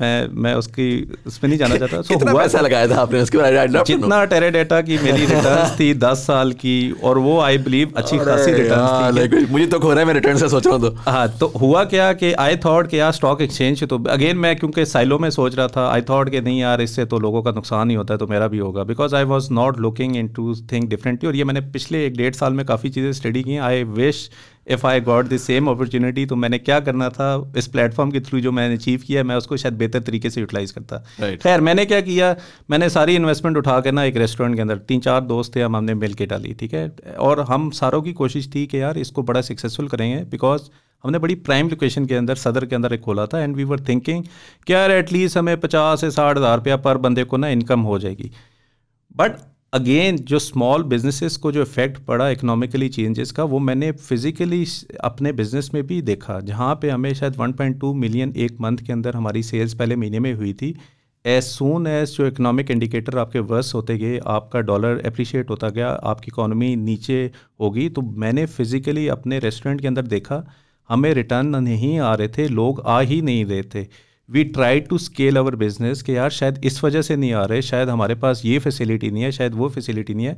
मैं मैं उसकी उसमें नहीं जाना चाहता सो so, हुआ पैसा लगाया था आपने उसके बारे में जितना टेरे डेटा की मेरी रिटर्न थी दस साल की और वो आई बिलीव अच्छी खासी रिटर्न मुझे तो खो रहा है मैं रिटर्न से सोच रहा हूँ तो हाँ तो हुआ क्या कि आई थॉट कि यार स्टॉक एक्सचेंज तो अगेन मैं मैं क्योंकि साइलो में सोच रहा था आई थॉट कि नहीं यार इससे तो लोगों का नुकसान ही होता है तो मेरा भी होगा because I was not looking in to think differently और ये मैंने पिछले एक डेढ़ साल में काफ़ी चीज़ें स्टडी की I wish if I got the same opportunity तो मैंने क्या करना था इस प्लेटफॉर्म के थ्रू जो मैंने अचीव किया मैं उसको शायद बेहतर तरीके से यूटिलाइज करता right. खैर मैंने क्या किया मैंने सारी इन्वेस्टमेंट उठा के ना एक रेस्टोरेंट के अंदर तीन चार दोस्त थे हम हमने मिल के डाली ठीक है और हम सारों की कोशिश थी कि यार इसको बड़ा सक्सेसफुल करेंगे बिकॉज हमने बड़ी प्राइम लोकेशन के अंदर सदर के अंदर एक खोला था एंड वी वर थिंकिंग कि यार एटलीस्ट हमें पचास से साठ हज़ार रुपया पर बंदे को ना इनकम हो जाएगी बट अगेन जो स्मॉल बिजनेसेस को जो इफेक्ट पड़ा इकोनॉमिकली चेंजेस का वो मैंने फिजिकली अपने बिजनेस में भी देखा जहाँ पे हमें शायद 1.2 मिलियन एक मंथ के अंदर हमारी सेल्स पहले महीने में हुई थी एज सोन एज जो इकोनॉमिक इंडिकेटर आपके वर्स होते गए आपका डॉलर अप्रिशिएट होता गया आपकी इकोनॉमी नीचे होगी तो मैंने फिजिकली अपने रेस्टोरेंट के अंदर देखा हमें रिटर्न नहीं आ रहे थे लोग आ ही नहीं रहे थे we try to scale our business कि यार शायद इस वजह से नहीं आ रहे शायद हमारे पास ये फैसिलिटी नहीं है शायद वो फैसिलिटी नहीं है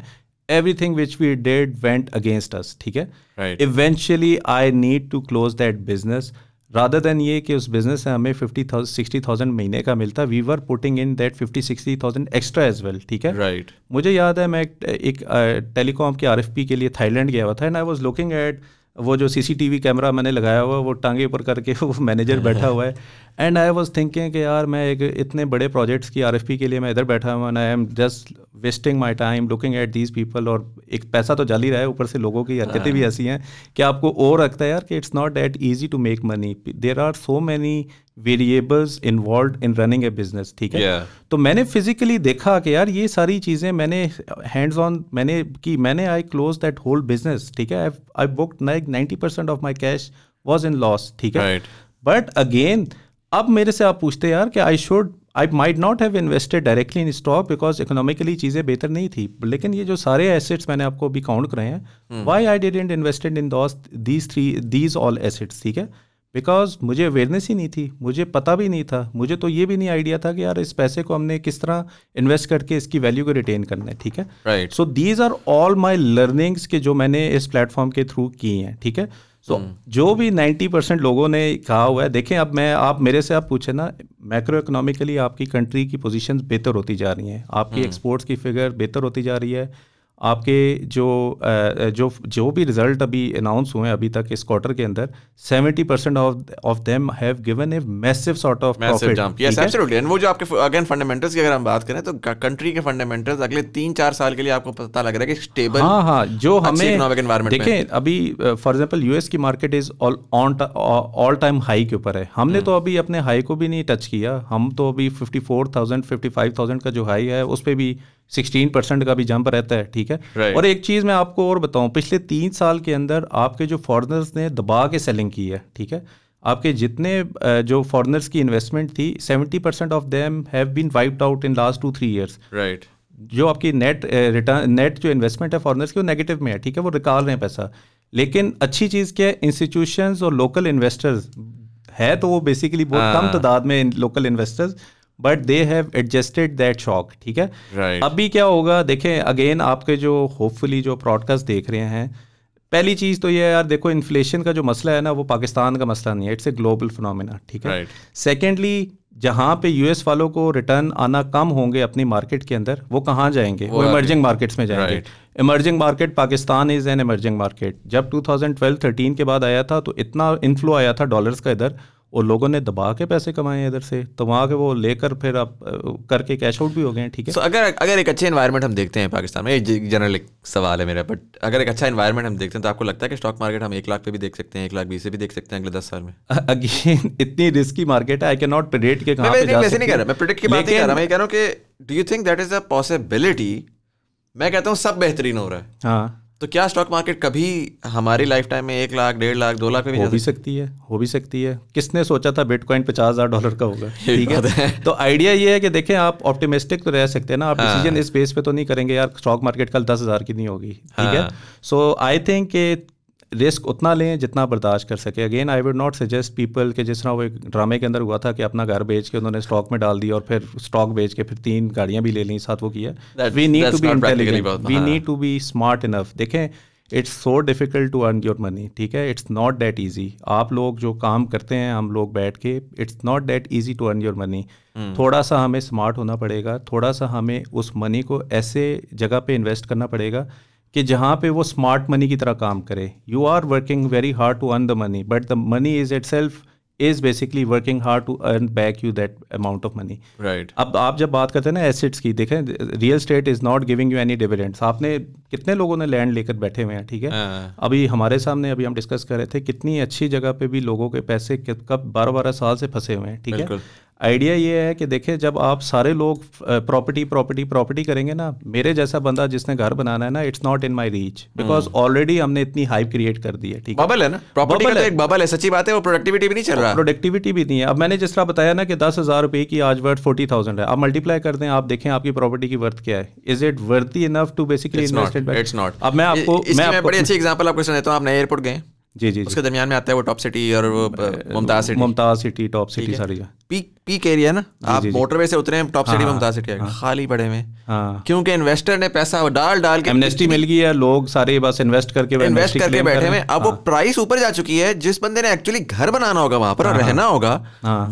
everything which we did went against us ठीक है eventually I need to close that business rather than ये कि उस बिजनेस से हमें फिफ्टी थाउजेंड सिक्सटी थाउजेंड महीने का मिलता we were putting in that fifty sixty thousand extra as well ठीक है राइट right. मुझे याद है मैं एक टेलीकॉम के आर एफ पी के लिए थाईलैंड गया हुआ था and I was looking at वो जो सीसीटीवी कैमरा मैंने लगाया हुआ वो टांगे ऊपर करके वो मैनेजर बैठा हुआ है एंड आई वॉज थिंकिंग कि यार मैं एक इतने बड़े प्रोजेक्ट्स की आर के लिए मैं इधर बैठा हुआ I am just wasting my time looking at these people और एक पैसा तो जल ही रहा है ऊपर से लोगों की हरकतें भी ऐसी हाँ। हैं कि आपको और रखता है यार कि it's not that easy to make money there are so many variables involve in running a business ठीक है yeah. तो मैंने फिजिकली देखा कि यार ये सारी चीज़ें मैंने हैंड्स ऑन मैंने की मैंने I close that whole business ठीक है I book like ninety percent of my cash was in loss ठीक है बट अगेन right. अब मेरे से आप पूछते यार कि I should I might not have invested directly in stock because economically चीज़ें बेहतर नहीं थी लेकिन ये जो सारे एसेट्स मैंने आपको अभी काउंट कराए हैं why I didn't invested in these three these all assets ठीक है बिकॉज मुझे अवेयरनेस ही नहीं थी मुझे पता भी नहीं था मुझे तो ये भी नहीं आइडिया था कि यार इस पैसे को हमने किस तरह इन्वेस्ट करके इसकी वैल्यू को रिटेन करना है ठीक है right so these are all my learnings के जो मैंने इस प्लेटफॉर्म के थ्रू की हैं ठीक है सो so, hmm. जो भी 90 परसेंट लोगों ने कहा हुआ है देखें अब मैं आप मेरे से आप पूछे ना मैक्रो इकोनॉमिकली आपकी कंट्री की पोजीशंस बेहतर होती जा रही हैं आपकी एक्सपोर्ट्स hmm. की फिगर बेहतर होती जा रही है आपके जो जो जो भी रिज़ल्ट अभी अनाउंस हुए हैं अभी तक इस क्वार्टर के अंदर 70 percent of of them have given a massive sort of jump yes absolutely and वो जो आपके अगेन फंडामेंटल्स की अगर हम बात करें तो कंट्री के फंडामेंटल्स अगले तीन चार साल के लिए आपको पता लग रहा है कि स्टेबल हाँ हाँ जो हमें इकोनॉमिक देखें अभी फॉर एग्जाम्पल यूएस की market is on all time high के ऊपर है हमने हम्म। तो अभी अपने हाई को भी नहीं टच किया हम तो अभी fifty four thousand fifty five thousand का जो हाई है उस पर भी सिक्सटीन परसेंट का भी जंप रहता है ठीक है right. और एक चीज़ मैं आपको और बताऊं पिछले तीन साल के अंदर आपके जो फॉरनर्स ने दबा के सेलिंग की है ठीक है आपके जितने जो फॉरनर्स की इन्वेस्टमेंट थी seventy percent of them have been wiped out in last two three years right जो आपकी नेट रिटर्न नेट जो इन्वेस्टमेंट है फॉरनर्स की वो नेगेटिव में है ठीक है वो निकाल रहे हैं पैसा लेकिन अच्छी चीज़ क्या है इंस्टीट्यूशन और लोकल इन्वेस्टर्स है तो वो बेसिकली बहुत कम हाँ। तादाद में local investors but they have adjusted that shock ठीक है right. अभी क्या होगा देखें अगेन आपके जो होपफुली जो प्रॉडकास्ट देख रहे हैं पहली चीज़ तो ये है यार देखो इन्फ्लेशन का जो मसला है ना वो पाकिस्तान का मसला नहीं है इट्स ए ग्लोबल फिनोमिना ठीक है सेकेंडली जहाँ पे यूएस वालों को रिटर्न आना कम होंगे अपनी मार्केट के अंदर वो कहाँ जाएंगे वो इमर्जिंग मार्केट्स में जाएंगे emerging market Pakistan is an emerging market जब 2012-13 के बाद आया था तो इतना इन्फ्लो आया था डॉलर्स का इधर और लोगों ने दबा के पैसे कमाए इधर से तो वहाँ के वो लेकर फिर आप करके कैश आउट भी हो गए हैं ठीक है so, अगर अगर एक अच्छे इन्वायरमेंट हम देखते हैं पाकिस्तान में जनरल एक सवाल है मेरा बट अगर एक अच्छा इन्वायरमेंट हम देखते हैं तो आपको लगता है कि स्टॉक मार्केट हम एक लाख पे भी देख सकते हैं एक लाख बीस भी देख सकते हैं अगले दस साल में अगेन इतनी रिस्की मार्केट है आई कैन नॉट प्रिडिक्ट के कहा नहीं कर रहा मैं प्रिडिक्ट की बात नहीं कर रहा मैं कह रहा हूँ कि do you think that is a possibility मैं कहता हूँ सब बेहतरीन हो रहा है हाँ तो क्या स्टॉक मार्केट कभी हमारी लाइफ टाइम में एक लाख डेढ़ लाख दो लाख में भी हो भी सकती है हो भी सकती है किसने सोचा था बिटकॉइन पचास हज़ार डॉलर का होगा ठीक है? है तो आइडिया ये है कि देखें आप ऑप्टिमिस्टिक तो रह सकते हैं ना आप डिसीजन हाँ। इस बेस पे तो नहीं करेंगे यार स्टॉक मार्केट कल दस हज़ार की नहीं होगी ठीक है सो आई थिंक रिस्क उतना लें जितना बर्दाश्त कर सके again I would not suggest people के जिस तरह वो एक ड्रामे के अंदर हुआ था कि अपना घर बेच के उन्होंने स्टॉक में डाल दिया और फिर स्टॉक बेच के फिर तीन गाड़ियां भी ले ली साथ वो किया we need to be intelligent we need to be smart enough देखें it's so difficult to earn your money ठीक है इट्स नॉट डैट ईजी आप लोग जो काम करते हैं हम लोग बैठ के it's not that easy to earn your money थोड़ा सा हमें स्मार्ट होना पड़ेगा थोड़ा सा हमें उस मनी को ऐसे जगह पे इन्वेस्ट करना पड़ेगा कि जहाँ पे वो स्मार्ट मनी की तरह काम करे you are working very hard to earn the money but the money is itself is basically working hard to earn back you that amount of money right अब आप जब बात करते हैं ना एसेट्स की देखें real estate is not giving you any dividends आपने कितने लोगों ने लैंड लेकर बैठे हुए हैं ठीक है uh. अभी हमारे सामने अभी हम डिस्कस कर रहे थे कितनी अच्छी जगह पे भी लोगों के पैसे कब बारह बारह साल से फंसे हुए हैं ठीक है आइडिया ये है कि देखिए जब आप सारे लोग प्रॉपर्टी प्रॉपर्टी प्रॉपर्टी करेंगे ना मेरे जैसा बंदा जिसने घर बनाना है ना it's not in my reach because already हमने इतनी हाइप क्रिएट कर दी है ठीक बबल है ना प्रॉपर्टी का तो एक बबल है सच्ची बात है वो प्रोडक्टिविटी भी नहीं चल रहा प्रोडक्टिविटी भी नहीं है अब मैंने जिस तरह बताया ना कि दस हज़ार रुपये की आज वर्थ फोर्टी थाउजेंड है आप मल्टीप्लाई कर दें आप देखें आपकी प्रॉपर्टी की वर्थ क्या है is it worthy enough to basically invested it's not अब मैं आपको मैं बड़ी अच्छी एग्जाम्पल आपको सुनाता हूँ आपने एयरपोर्ट गए जी जी उसके दरमियान में आता है वो टॉप सिटी और Mumtaz city Mumtaz city top city सारी पीक पीक एरिया ना आप मोटरवे से उतरे टॉप सिटी हाँ, मुमताज सिटी हाँ। खाली पड़े में हाँ। क्योंकि इन्वेस्टर ने पैसा डाल डाल के एमनेस्टी मिल गई है लोग सारे बस इन्वेस्ट करके इन्वेस्ट करके बैठे हुए अब वो प्राइस ऊपर जा चुकी है जिस बंदे ने एक्चुअली घर बनाना होगा वहां पर रहना होगा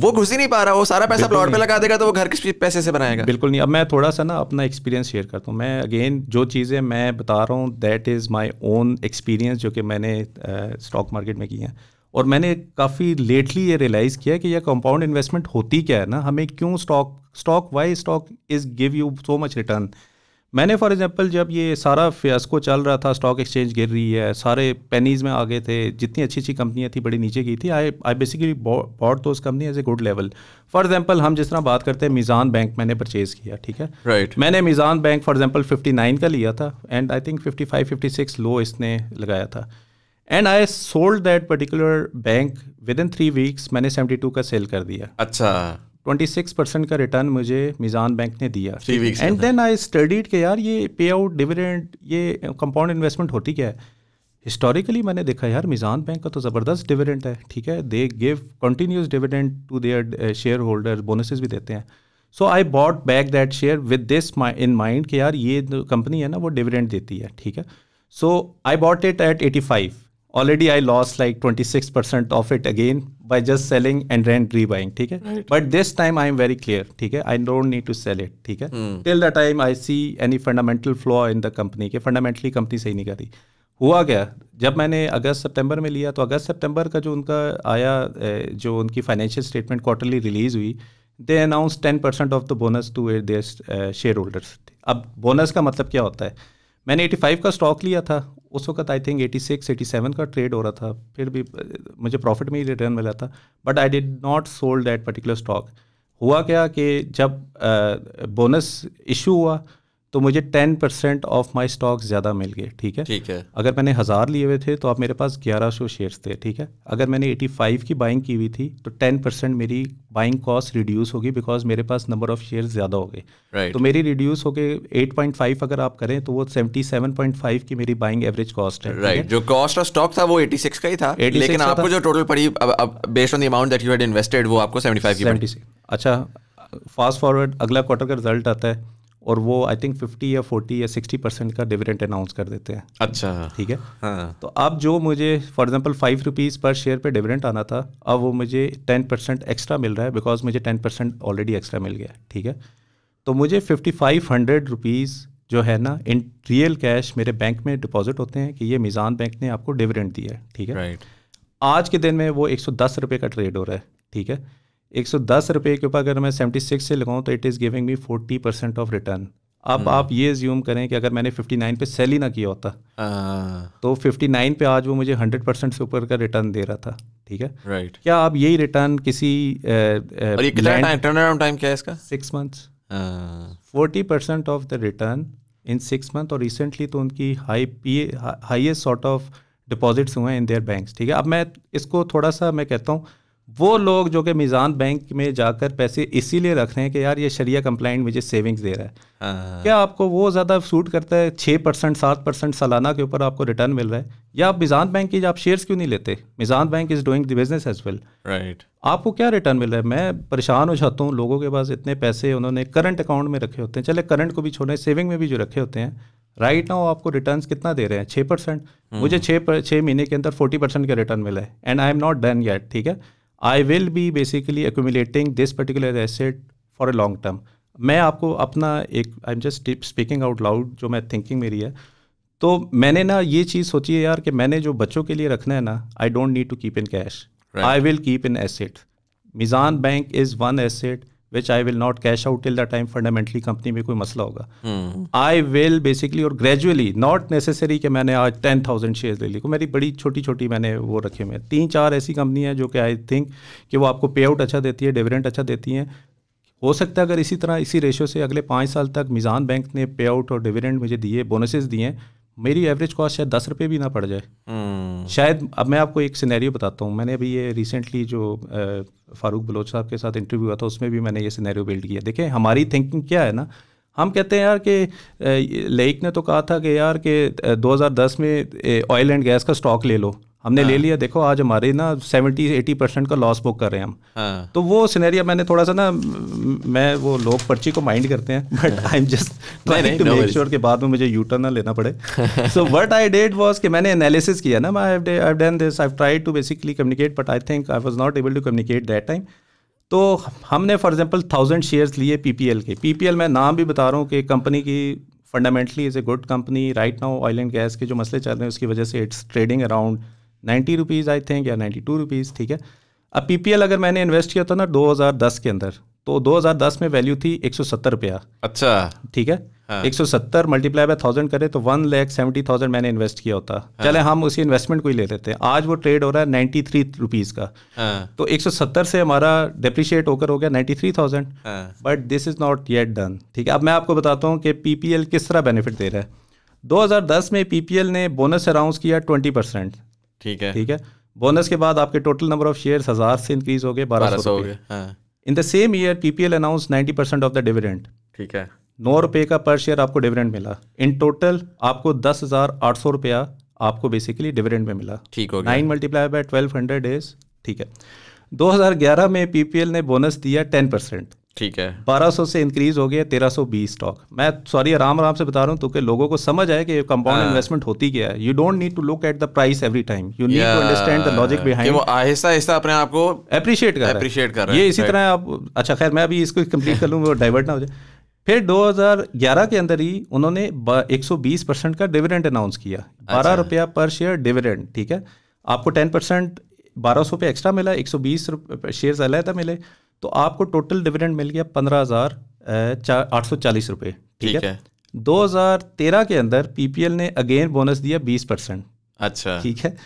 वो घुस ही नहीं पा रहा वो सारा पैसा प्लॉट पे लगा देगा तो वो घर किस पैसे से बनाएगा बिल्कुल नहीं अब मैं थोड़ा सा ना अपना एक्सपीरियंस शेयर करता हूँ मैं अगेन जो चीज़ें मैं बता रहा हूँ that is my own experience जो कि मैंने स्टॉक मार्केट में की हैं और मैंने काफ़ी लेटली ये रियलाइज़ किया कि यह कंपाउंड इन्वेस्टमेंट होती क्या है ना हमें क्यों stock stock why stock is give you so much return मैंने फॉर एग्जांपल जब ये सारा फियास्को चल रहा था स्टॉक एक्सचेंज गिर रही है सारे पेनीज़ में आ गए थे जितनी अच्छी अच्छी कंपनियाँ थी बड़ी नीचे गई थी आई आई बेसिकली बॉट उस company as a good level for example हम जिस तरह बात करते हैं मिज़ान बैंक मैंने परचेज़ किया ठीक है राइट right. मैंने Meezan bank for example fifty का लिया था and I think fifty five low इसने लगाया था and I sold that particular bank within three weeks मैंने सेवेंटी टू का सेल कर दिया अच्छा ट्वेंटी सिक्स परसेंट का रिटर्न मुझे मिजान बैंक ने दिया एंड देन आई स्टडीड के यार ये पे आउट डिविडेंड ये कंपाउंड इन्वेस्टमेंट होती क्या है हिस्टोरिकली मैंने देखा यार मिजान बैंक का तो ज़बरदस्त डिविडेंट है ठीक है they give continuous dividend to their share holder bonuses भी देते हैं so I bought back that share with this in mind कि यार ये कंपनी है ना वो डिविडेंट देती है ठीक है so I bought it at eighty five already I loss like twenty six percent of it again by just selling and rent buying ठीक है but this time I am very clear ठीक है I don't need to sell it ठीक है till the time I see any fundamental flaw in the company के फंडामेंटली कंपनी सही नहीं करी हुआ गया जब मैंने अगस्त सितंबर में लिया तो अगस्त सितंबर का जो उनका आया जो उनकी फाइनेंशियल स्टेटमेंट क्वार्टरली रिलीज हुई they announce ten percent of the bonus to their share holders अब बोनस का मतलब क्या होता है मैंने 85 का स्टॉक लिया था उस वक्त आई थिंक 86 87 का ट्रेड हो रहा था फिर भी मुझे प्रॉफिट में ही रिटर्न मिला था but I did not sold that particular stock हुआ क्या कि जब बोनस इशू हुआ तो मुझे ten percent of my stock ज़्यादा मिल गए ठीक है ठीक है अगर मैंने हज़ार लिए हुए थे तो आप मेरे पास ग्यारह सौ शेयर्स थे ठीक है अगर मैंने एटी फाइव की बाइंग की हुई थी तो टेन परसेंट मेरी बाइंग कॉस्ट रिड्यूस होगी बिकॉज मेरे पास नंबर ऑफ शेयर ज़्यादा हो गए right. तो मेरी रिड्यूस हो गए एट पॉइंट फाइव अगर आप करें तो वो सेवेंटी सेवन पॉइंट फाइव की मेरी बाइंग एवरेज कॉस्ट है राइट right. जो कॉस्ट ऑफ स्टॉक था वो एटी सिक्स का ही था लेकिन आपको जो टोटल पड़ी based on the amount that you had invested वो आपको सेवेंटी फाइव अच्छा फास्ट फॉरवर्ड अगला क्वार्टर का रिजल्ट आता है और वो आई थिंक फिफ्टी या फोर्टी या सिक्सटी परसेंट का डिविडेंट अनाउंस कर देते हैं अच्छा ठीक है हाँ। तो अब जो मुझे for example five rupees per share पे डिविडेंट आना था अब वो मुझे टेन परसेंट एक्स्ट्रा मिल रहा है बिकॉज मुझे टेन परसेंट ऑलरेडी एक्स्ट्रा मिल गया ठीक है तो मुझे फिफ्टी फाइव हंड्रेड रुपीज़ जो है ना इन रियल कैश मेरे बैंक में डिपॉजिट होते हैं कि ये मिज़ान बैंक ने आपको डिविडेंट दिया है ठीक है राइट आज के दिन में वो एक सौ का ट्रेड हो रहा है ठीक है एक सौ दस रुपये के ऊपर अगर मैं सेवेंटी सिक्स से लगाऊँ तो it is giving me forty percent of return अब हम्म। आप ये ज्यूम करें कि अगर मैंने फिफ्टी नाइन पे सेल ही ना किया होता आ, तो नाइन पे आज वो मुझे हंड्रेड परसेंट से ऊपर का रिटर्न दे रहा था ठीक है राइट क्या आप यही रिटर्न किसी टाइम क्या है इसका six months forty percent of the return in six month और रिसेंटली तो उनकी हाई पी हाईएस्ट सॉर्ट ऑफ डिपॉजिट्स हुए हैं इन देयर बैंक्स ठीक है अब मैं इसको थोड़ा सा मैं कहता हूँ वो लोग जो कि मिज़ान बैंक में जाकर पैसे इसीलिए रख रहे हैं कि यार ये शरिया कंप्लाइंट मुझे सेविंग्स दे रहा है हाँ। क्या आपको वो ज़्यादा सूट करता है छः परसेंट सात परसेंट सालाना के ऊपर आपको रिटर्न मिल रहा है या आप मिज़ान बैंक की आप शेयर्स क्यों नहीं लेते Meezan bank is doing the business as well right आपको क्या रिटर्न मिल रहा है मैं परेशान हो जाता हूँ लोगों के पास इतने पैसे उन्होंने करंट अकाउंट में रखे होते हैं चले करंट को भी छोड़ें सेविंग में भी जो रखे होते हैं राइट नाउ आपको रिटर्न कितना दे रहे हैं छः परसेंट मुझे हम्म। छः छः महीने के अंदर फोर्टी परसेंट का रिटर्न मिला है and I am not done yet ठीक है I will be basically accumulating this particular asset for a long term मैं आपको अपना एक I am just speaking out loud जो मैं थिंकिंग मेरी है तो मैंने ना ये चीज़ सोची है यार कि मैंने जो बच्चों के लिए रखना है ना I don't need to keep in cash I will keep in asset Meezan bank is one asset which I will not cash out till the time fundamentally company में कोई मसला होगा आई विल बेसिकली और ग्रेजुअली नॉट नेसेसरी कि मैंने आज टेन थाउजेंड शेयर ले ली को मेरी बड़ी छोटी छोटी मैंने वो रखे हुए हैं तीन चार ऐसी कंपनी हैं जो कि आई थिंक कि वो आपको पे आउट अच्छा देती है डिविडेंट अच्छा देती हैं हो सकता है अगर इसी तरह इसी रेशो से अगले पाँच साल तक मिज़ान बैंक ने पे आउट और डिविडेंट मुझे दिए बोनसेस दिए मेरी एवरेज कॉस्ट शायद दस रुपये भी ना पड़ जाए हम्म। शायद अब मैं आपको एक सिनेरियो बताता हूँ मैंने अभी ये रिसेंटली जो फारूक बलोच साहब के साथ इंटरव्यू हुआ था उसमें भी मैंने ये सिनेरियो बिल्ड किया देखें हमारी थिंकिंग क्या है ना हम कहते हैं यार कि लेक ने तो कहा था कि यार कि 2010 में ऑयल एंड गैस का स्टॉक ले लो हमने हाँ। ले लिया देखो आज हमारे ना सेवेंटी एटी परसेंट का लॉस बुक कर रहे हैं हम हाँ। तो वो सिनेरिया मैंने थोड़ा सा ना मैं वो लोग पर्ची को माइंड करते हैं but I am just to make sure के बाद में मुझे यू ना लेना पड़े so what I did was कि मैंने एनालिसिस किया ना I done this I try to basically communicate but I think I was not able to communicate that time तो हमने फॉर एग्जाम्पल थाउजेंड शेयर्स लिए पी पी एल के पी पी एल मैं नाम भी बता रहा हूँ कि कंपनी की fundamentally is a good company right now oil and gas के जो मसले चल रहे हैं उसकी वजह से it's trading around ninety rupees I think या नाइन्टी टू रुपीज़ ठीक है अब पी अगर मैंने इन्वेस्ट किया था ना 2010 के अंदर तो 2010 में वैल्यू थी एक सौ रुपया अच्छा ठीक है हाँ। एक सौ सत्तर मल्टीप्लाई बाय थाउजेंड करें तो वन लैख सेवेंटी थाउजेंड मैंने इन्वेस्ट किया होता हाँ। चले हम उसी इन्वेस्टमेंट को ही ले लेते हैं आज वो ट्रेड हो रहा है नाइन्टी थ्री रुपीज़ का हाँ। तो एक सौ सत्तर से हमारा डिप्रिशिएट होकर हो गया ninety three thousand but this is not yet done ठीक है अब मैं आपको बताता हूँ कि पी किस तरह बेनिफिट दे रहा है 2010 में पीपीएल ने बोनस अनाउंस किया 20 परसेंट ठीक है ठीक है बोनस के बाद आपके टोटल नंबर ऑफ शेयर हजार से इंक्रीज हो गए बारह सौ हो गए in the same year PPL announce ninety percent of the dividend ठीक है नौ रुपए का पर शेयर आपको डिविडेंड मिला इन टोटल आपको दस हज़ार आठ सौ रुपया आपको बेसिकली डिविडेंड में मिला ठीक हो nine multiply by twelve hundred is ठीक है 2011 में पीपीएल ने बोनस दिया टेन परसेंट ठीक है 1200 से इंक्रीज हो गया 1320 स्टॉक मैं सॉरी आराम आराम से बता रहा हूँ तो कि लोगों को समझ आए कि कंपाउंड हाँ। इन्वेस्टमेंट होती क्या है you don't need to look at the price every time you need to understand the logic behind आहिस्ता आहिस्ता अपने आप को अप्रिशिएट कर अप्रिशिएट कर ये इसी तरह आप अच्छा खैर मैं अभी इसको कंप्लीट कर लूँ डाइवर्ट ना हो जाए फिर 2011 के अंदर ही उन्होंने 120 परसेंट का डिविडेंड अनाउंस किया बारह अच्छा। रुपया पर शेयर डिविडेंड ठीक है आपको 10 परसेंट बारह सौ पे एक्स्ट्रा मिला 120 शेयर अलहदा मिले तो आपको टोटल डिविडेंड मिल गया पंद्रह हज़ार आठ सौ चालीस रुपए ठीक है दो हज़ार तेरह के अंदर पीपीएल ने अगेन बोनस दिया बीस परसेंट अच्छा ठीक है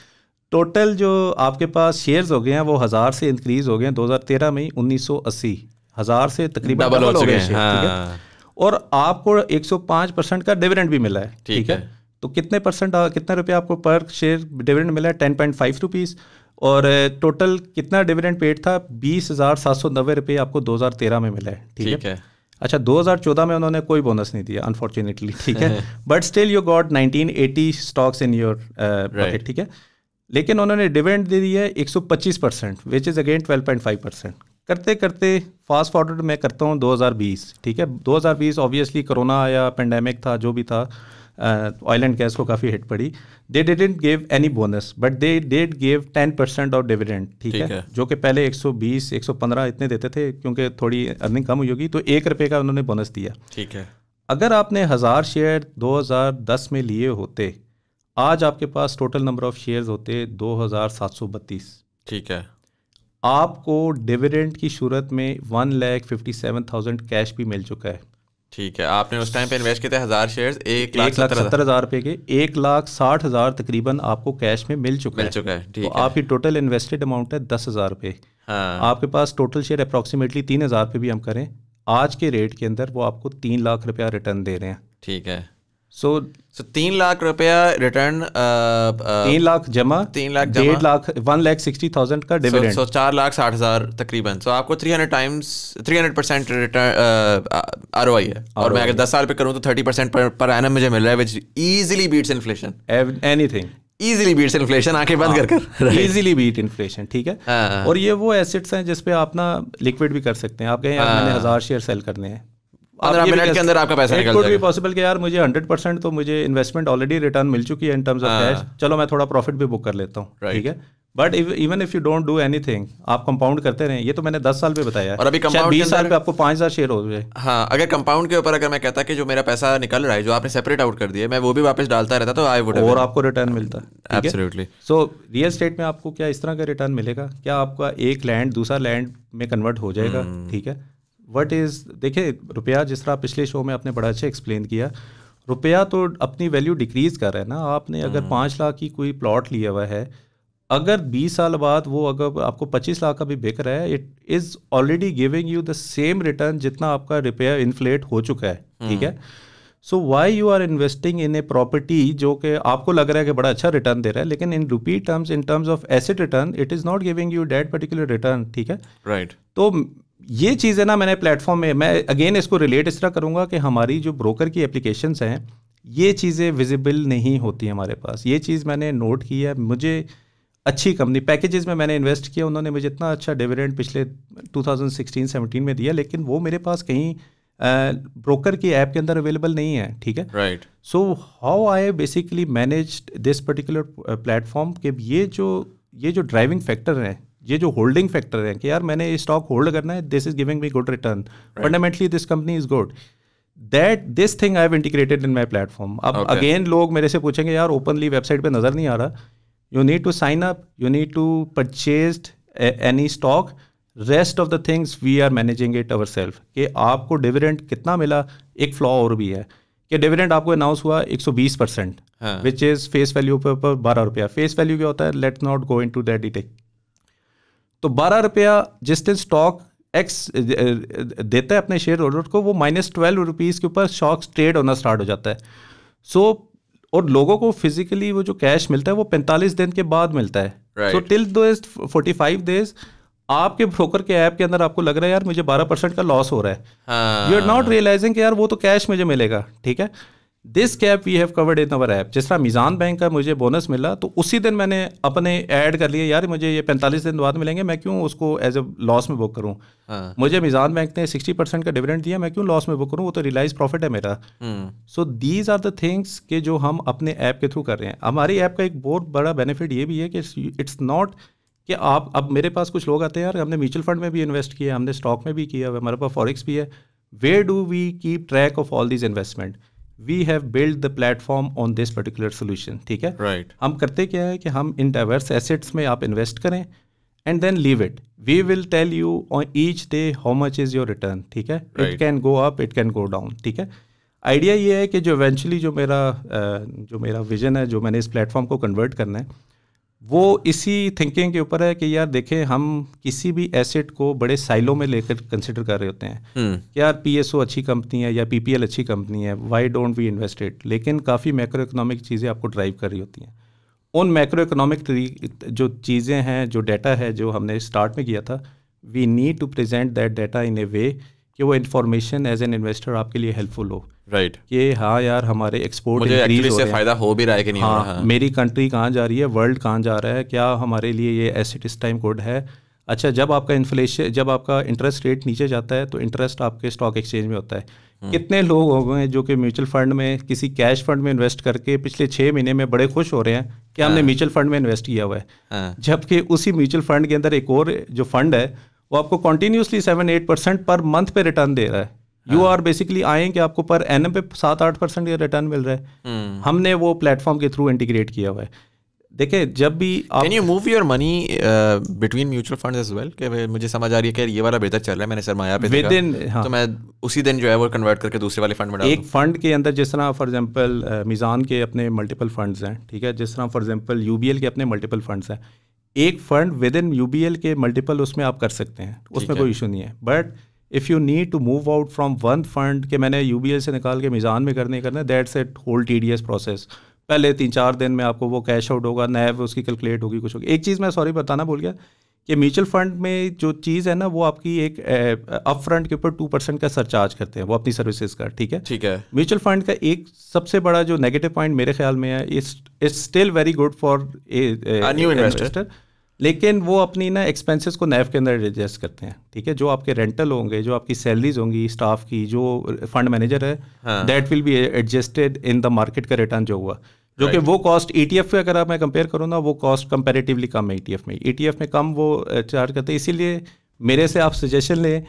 टोटल जो आपके पास शेयर्स हो गए हैं वो हज़ार से इंक्रीज हो गए हैं तेरह में सौ अस्सी हज़ार से तकरीबन डबल हो गए हैं हाँ। और आपको 105 परसेंट का डिविडेंड भी मिला है ठीक है? है तो कितने परसेंट कितने रुपए आपको पर शेयर डिविडेंड मिला है टेन पॉइंट फाइव रुपीज़ और टोटल कितना डिविडेंड पेड था बीस हज़ार सात सौ नब्बे रुपये आपको दो हज़ार तेरह में मिला है ठीक है अच्छा 2014 में उन्होंने कोई बोनस नहीं दिया अनफॉर्चुनेटली ठीक है but still you got 1980 stocks in your pocket ठीक है लेकिन उन्होंने डिविडेंड दे दिया है 125 percent which is again 12.5 percent करते करते फास्ट फॉरवर्ड मैं करता हूँ 2020 ठीक है 2020 ऑब्वियसली कोरोना आया पेंडेमिक था जो भी था ऑयल एंड गैस को काफ़ी हिट पड़ी they didn't give any bonus but they did give ten percent of dividend ठीक है जो कि पहले 120 115 इतने देते थे क्योंकि थोड़ी अर्निंग कम हुई होगी तो एक रुपये का उन्होंने बोनस दिया ठीक है अगर आपने हज़ार शेयर 2010 में लिए होते आज आपके पास टोटल नंबर ऑफ शेयर्स होते दो ठीक है आपको डिविडेंड की सूरत में one lakh fifty seven thousand cash भी मिल चुका है ठीक है आपने उस टाइम पे इन्वेस्ट किए थे हज़ार शेयर्स एक लाख लाख सत्तर हज़ार रुपये के एक लाख साठ हज़ार तकरीबन आपको कैश में मिल चुका मिल है चुका है ठीक तो है आपकी टोटल इन्वेस्टेड अमाउंट है दस हज़ार रुपए हाँ। आपके पास टोटल शेयर अप्रोक्सीमेटली तीन हज़ार रुपए भी हम करें आज के रेट के अंदर वो आपको तीन लाख रुपया रिटर्न दे रहे हैं ठीक है सो सो तीन लाख रुपया रिटर्न uh, uh, तीन लाख जमा तीन लाख डेढ़ lakh one lakh sixty thousand का डिविडेंड सो चार लाख साठ हज़ार तकरीबन सो आपको three hundred times three hundred percent return are है और मैं अगर दस साल पे करूँ तो थर्टी परसेंट पर एन मुझे मिल रहा है which easily beats inflation anything easily beat inflation आंखें बंद कर कर ईजिली बीट इन्फ्लेशन ठीक है हाँ। और ये वो एसेट्स हैं जिसपे आप ना लिक्विड भी कर सकते हैं आप कहें हाँ। मैंने हज़ार शेयर सेल करने हैं इन्वेस्टमेंट ऑलरेडी रिटर्न मिल चुकी है इन टर्म्स ऑफ कैश चलो मैं थोड़ा प्रॉफिट भी बुक कर लेता हूँ ठीक है but even if you don't do anything आप कंपाउंड करते रहे ये तो मैंने दस साल पे बताया और अभी कंपाउंड बीस साल पे आपको पांच हजार शेयर हो गए हाँ अगर कंपाउंड के ऊपर अगर मैं कहता कि जो मेरा पैसा निकल रहा है जो आपने सेपरेट आउट कर दिया मैं वो भी वापस डालता रहता तो आई वुड और आपको रिटर्न मिलता एब्सोल्युटली सो रियल स्टेट में आपको क्या इस तरह का रिटर्न मिलेगा क्या आपका एक लैंड दूसरा लैंड में कन्वर्ट हो जाएगा hmm। ठीक है वट इज़ देखिए रुपया जिस तरह पिछले शो में आपने बड़ा अच्छा एक्सप्लेन किया रुपया तो अपनी वैल्यू डिक्रीज कर रहा है ना आपने अगर हम्म। पाँच लाख की कोई प्लॉट लिया हुआ है अगर बीस साल बाद वो अगर आपको पच्चीस लाख का भी बिक रहा है it is already giving you the same return जितना आपका रुपया इन्फ्लेट हो चुका है ठीक है so why you are investing in a property जो कि आपको लग रहा है कि बड़ा अच्छा रिटर्न दे रहा है लेकिन in rupee terms in terms of asset return it is not giving you that particular return ठीक है राइट right. तो ये चीज़ें ना मैंने प्लेटफॉर्म में मैं अगेन इसको रिलेट इस तरह करूँगा कि हमारी जो ब्रोकर की एप्लीकेशंस हैं ये चीज़ें विजिबल नहीं होती हमारे पास ये चीज़ मैंने नोट की है मुझे अच्छी कंपनी पैकेजेस में मैंने इन्वेस्ट किया उन्होंने मुझे इतना अच्छा डिविडेंड पिछले 2016 17 में दिया लेकिन वो मेरे पास कहीं ब्रोकर की ऐप के अंदर अवेलेबल नहीं है ठीक है right so how I basically manage this particular platform के ये जो ये जो ड्राइविंग फैक्टर हैं ये जो होल्डिंग फैक्टर है कि यार मैंने ये स्टॉक होल्ड करना है this is giving me good return fundamentally this company is good that this thing I have integrated in my platform अब अगेन okay. लोग मेरे से पूछेंगे यार ओपनली वेबसाइट पर नज़र नहीं आ रहा you need to sign up you need to purchase any stock rest of the things we are managing it our self कि आपको डिविडेंड कितना मिला एक फ्लॉ और भी है कि डिविडेंड आपको अनाउंस हुआ 120 percent which is face value पर बारह रुपया फेस वैल्यू क्या होता है let not go into that detect तो बारह रुपया जिस दिन स्टॉक एक्स देता है अपने शेयर होल्डर को वो माइनस ट्वेल्व रुपीज़ के ऊपर स्टॉक ट्रेड होना स्टार्ट हो जाता है सो so, और लोगों को फिजिकली वो जो कैश मिलता है वो पैंतालीस दिन के बाद मिलता है सो टिल दो फोर्टी फाइव डेज आपके ब्रोकर के ऐप के अंदर आपको लग रहा है यार मुझे बारह परसेंट का लॉस हो रहा है यू आर नॉट रियलाइजिंग कि यार वो तो कैश मुझे मिलेगा ठीक है this cap we have covered in our app जिस तरह मीज़ान बैंक का मुझे बोनस मिला तो उसी दिन मैंने अपने ऐड कर लिए यार मुझे ये पैंतालीस दिन बाद मिलेंगे मैं क्यों उसको एज ए लॉस में बुक करूँ हाँ। मुझे मिजान बैंक ने सिक्सटी परसेंट का डिविडेंड दिया मैं क्यों लॉस में बुक करूँ वो तो रिलाइज प्रॉफिट है मेरा so these are the things के जो हम अपने ऐप के थ्रू कर रहे हैं हमारी ऐप का एक बहुत बड़ा बेनिफिट ये भी है कि इट्स नॉट कि आप अब मेरे पास कुछ लोग आते हैं यार हमने म्यूचुअल फंड में भी इन्वेस्ट किया हमने स्टॉक में भी किया हमारे पास फॉरिक्स भी है where do we keep track of all these investment we have build the platform on this particular solution ठीक है राइट right. हम करते क्या है कि हम इन डाइवर्स एसेट्स में आप इन्वेस्ट करें and then leave it we will tell you on each day how much is your return ठीक है it can go up it can go down ठीक है आइडिया ये है कि जो इवेंचुअली जो मेरा जो मेरा विजन है जो मैंने इस प्लेटफॉर्म को कन्वर्ट करना है वो इसी थिंकिंग के ऊपर है कि यार देखें हम किसी भी एसेट को बड़े साइलो में लेकर कंसिडर कर रहे होते हैं हम्म। कि यार पी अच्छी कंपनी है या पी अच्छी कंपनी है वाई डोंट वी इन्वेस्टेड लेकिन काफ़ी मैक्रो इकोनॉमिक चीज़ें आपको ड्राइव कर रही होती हैं उन मैक्रो इकोनॉमिक जो चीज़ें हैं जो डाटा है जो हमने स्टार्ट में किया था we need to present that data in a way कि वो इन्फॉर्मेशन एज एन इन्वेस्टर आपके लिए हेल्पफुल हो राइट right. ये हाँ यार हमारे एक्सपोर्ट इंक्रीज हो फायदा हो भी रहा है कि नहीं हाँ, हाँ। मेरी कंट्री कहाँ जा रही है वर्ल्ड कहाँ जा रहा है क्या हमारे लिए ये एसिड इस टाइम गुड है अच्छा जब आपका इन्फ्लेशन जब आपका इंटरेस्ट रेट नीचे जाता है तो इंटरेस्ट आपके स्टॉक एक्सचेंज में होता है हम्म। कितने लोग हो गए जो कि म्यूचुअल फंड में किसी कैश फंड में इन्वेस्ट करके पिछले छः महीने में बड़े खुश हो रहे हैं कि हमने म्यूचुअल हाँ। फंड में इन्वेस्ट किया हुआ है हाँ। जबकि उसी म्यूचुअल फंड के अंदर एक और जो फंड है वो आपको continuously seven eight percent per month पे रिटर्न दे रहा है यू आर बेसिकली आए कि आपको पर एन पे सात आठ परसेंट रिटर्न मिल रहा है हम्म। हमने वो प्लेटफॉर्म के थ्रू इंटीग्रेट किया हुआ है देखिए जब भी आप can you move your money between mutual fund as well कि मुझे समझ आ रही है कि ये वाला बेहतर चल रहा है मैंने सरमाया पे विद हाँ. तो मैं उसी दिन जो है वो कन्वर्ट करके दूसरे वाले फंड में एक फंड के अंदर जिस तरह फॉर एग्जांपल मिज़ान के अपने मल्टीपल फंड्स हैं ठीक है जिस तरह फॉर एग्जांपल यूबीएल के अपने मल्टीपल फंड्स हैं एक फंड विद इन यू के मल्टीपल उसमें आप कर सकते हैं उसमें कोई इशू नहीं है but if you need to move out from one fund के मैंने यू से निकाल के मिज़ान में करने करना that's at whole T D process पहले तीन चार दिन में आपको वो कैश आउट होगा नैब उसकी कैलकुलेट होगी कुछ होगी एक चीज़ मैं सॉरी बताना भूल गया कि म्यूचुअल फंड में जो चीज़ है ना वो आपकी एक अप फ्रंट के ऊपर टू परसेंट का सरचार्ज करते हैं वो अपनी सर्विसेज का ठीक है ठीक है म्यूचुअल फंड का एक सबसे बड़ा जो नेगेटिव पॉइंट मेरे ख्याल में है it's still very good for new investor लेकिन वो अपनी ना एक्सपेंसेस को नैफ के अंदर एडजस्ट करते हैं ठीक है जो आपके रेंटल होंगे जो आपकी सैलरीज होंगी स्टाफ की जो फंड मैनेजर है that will be adjusted in the market का रिटर्न जो हुआ जो कि वो कॉस्ट टी एफ अगर मैं कंपेयर करूँ ना वो कॉस्ट कंपेरेटिवली कम है ई टी एफ में टी e एफ में कम वो चार्ज करते हैं इसीलिए मेरे से आप सजेशन लें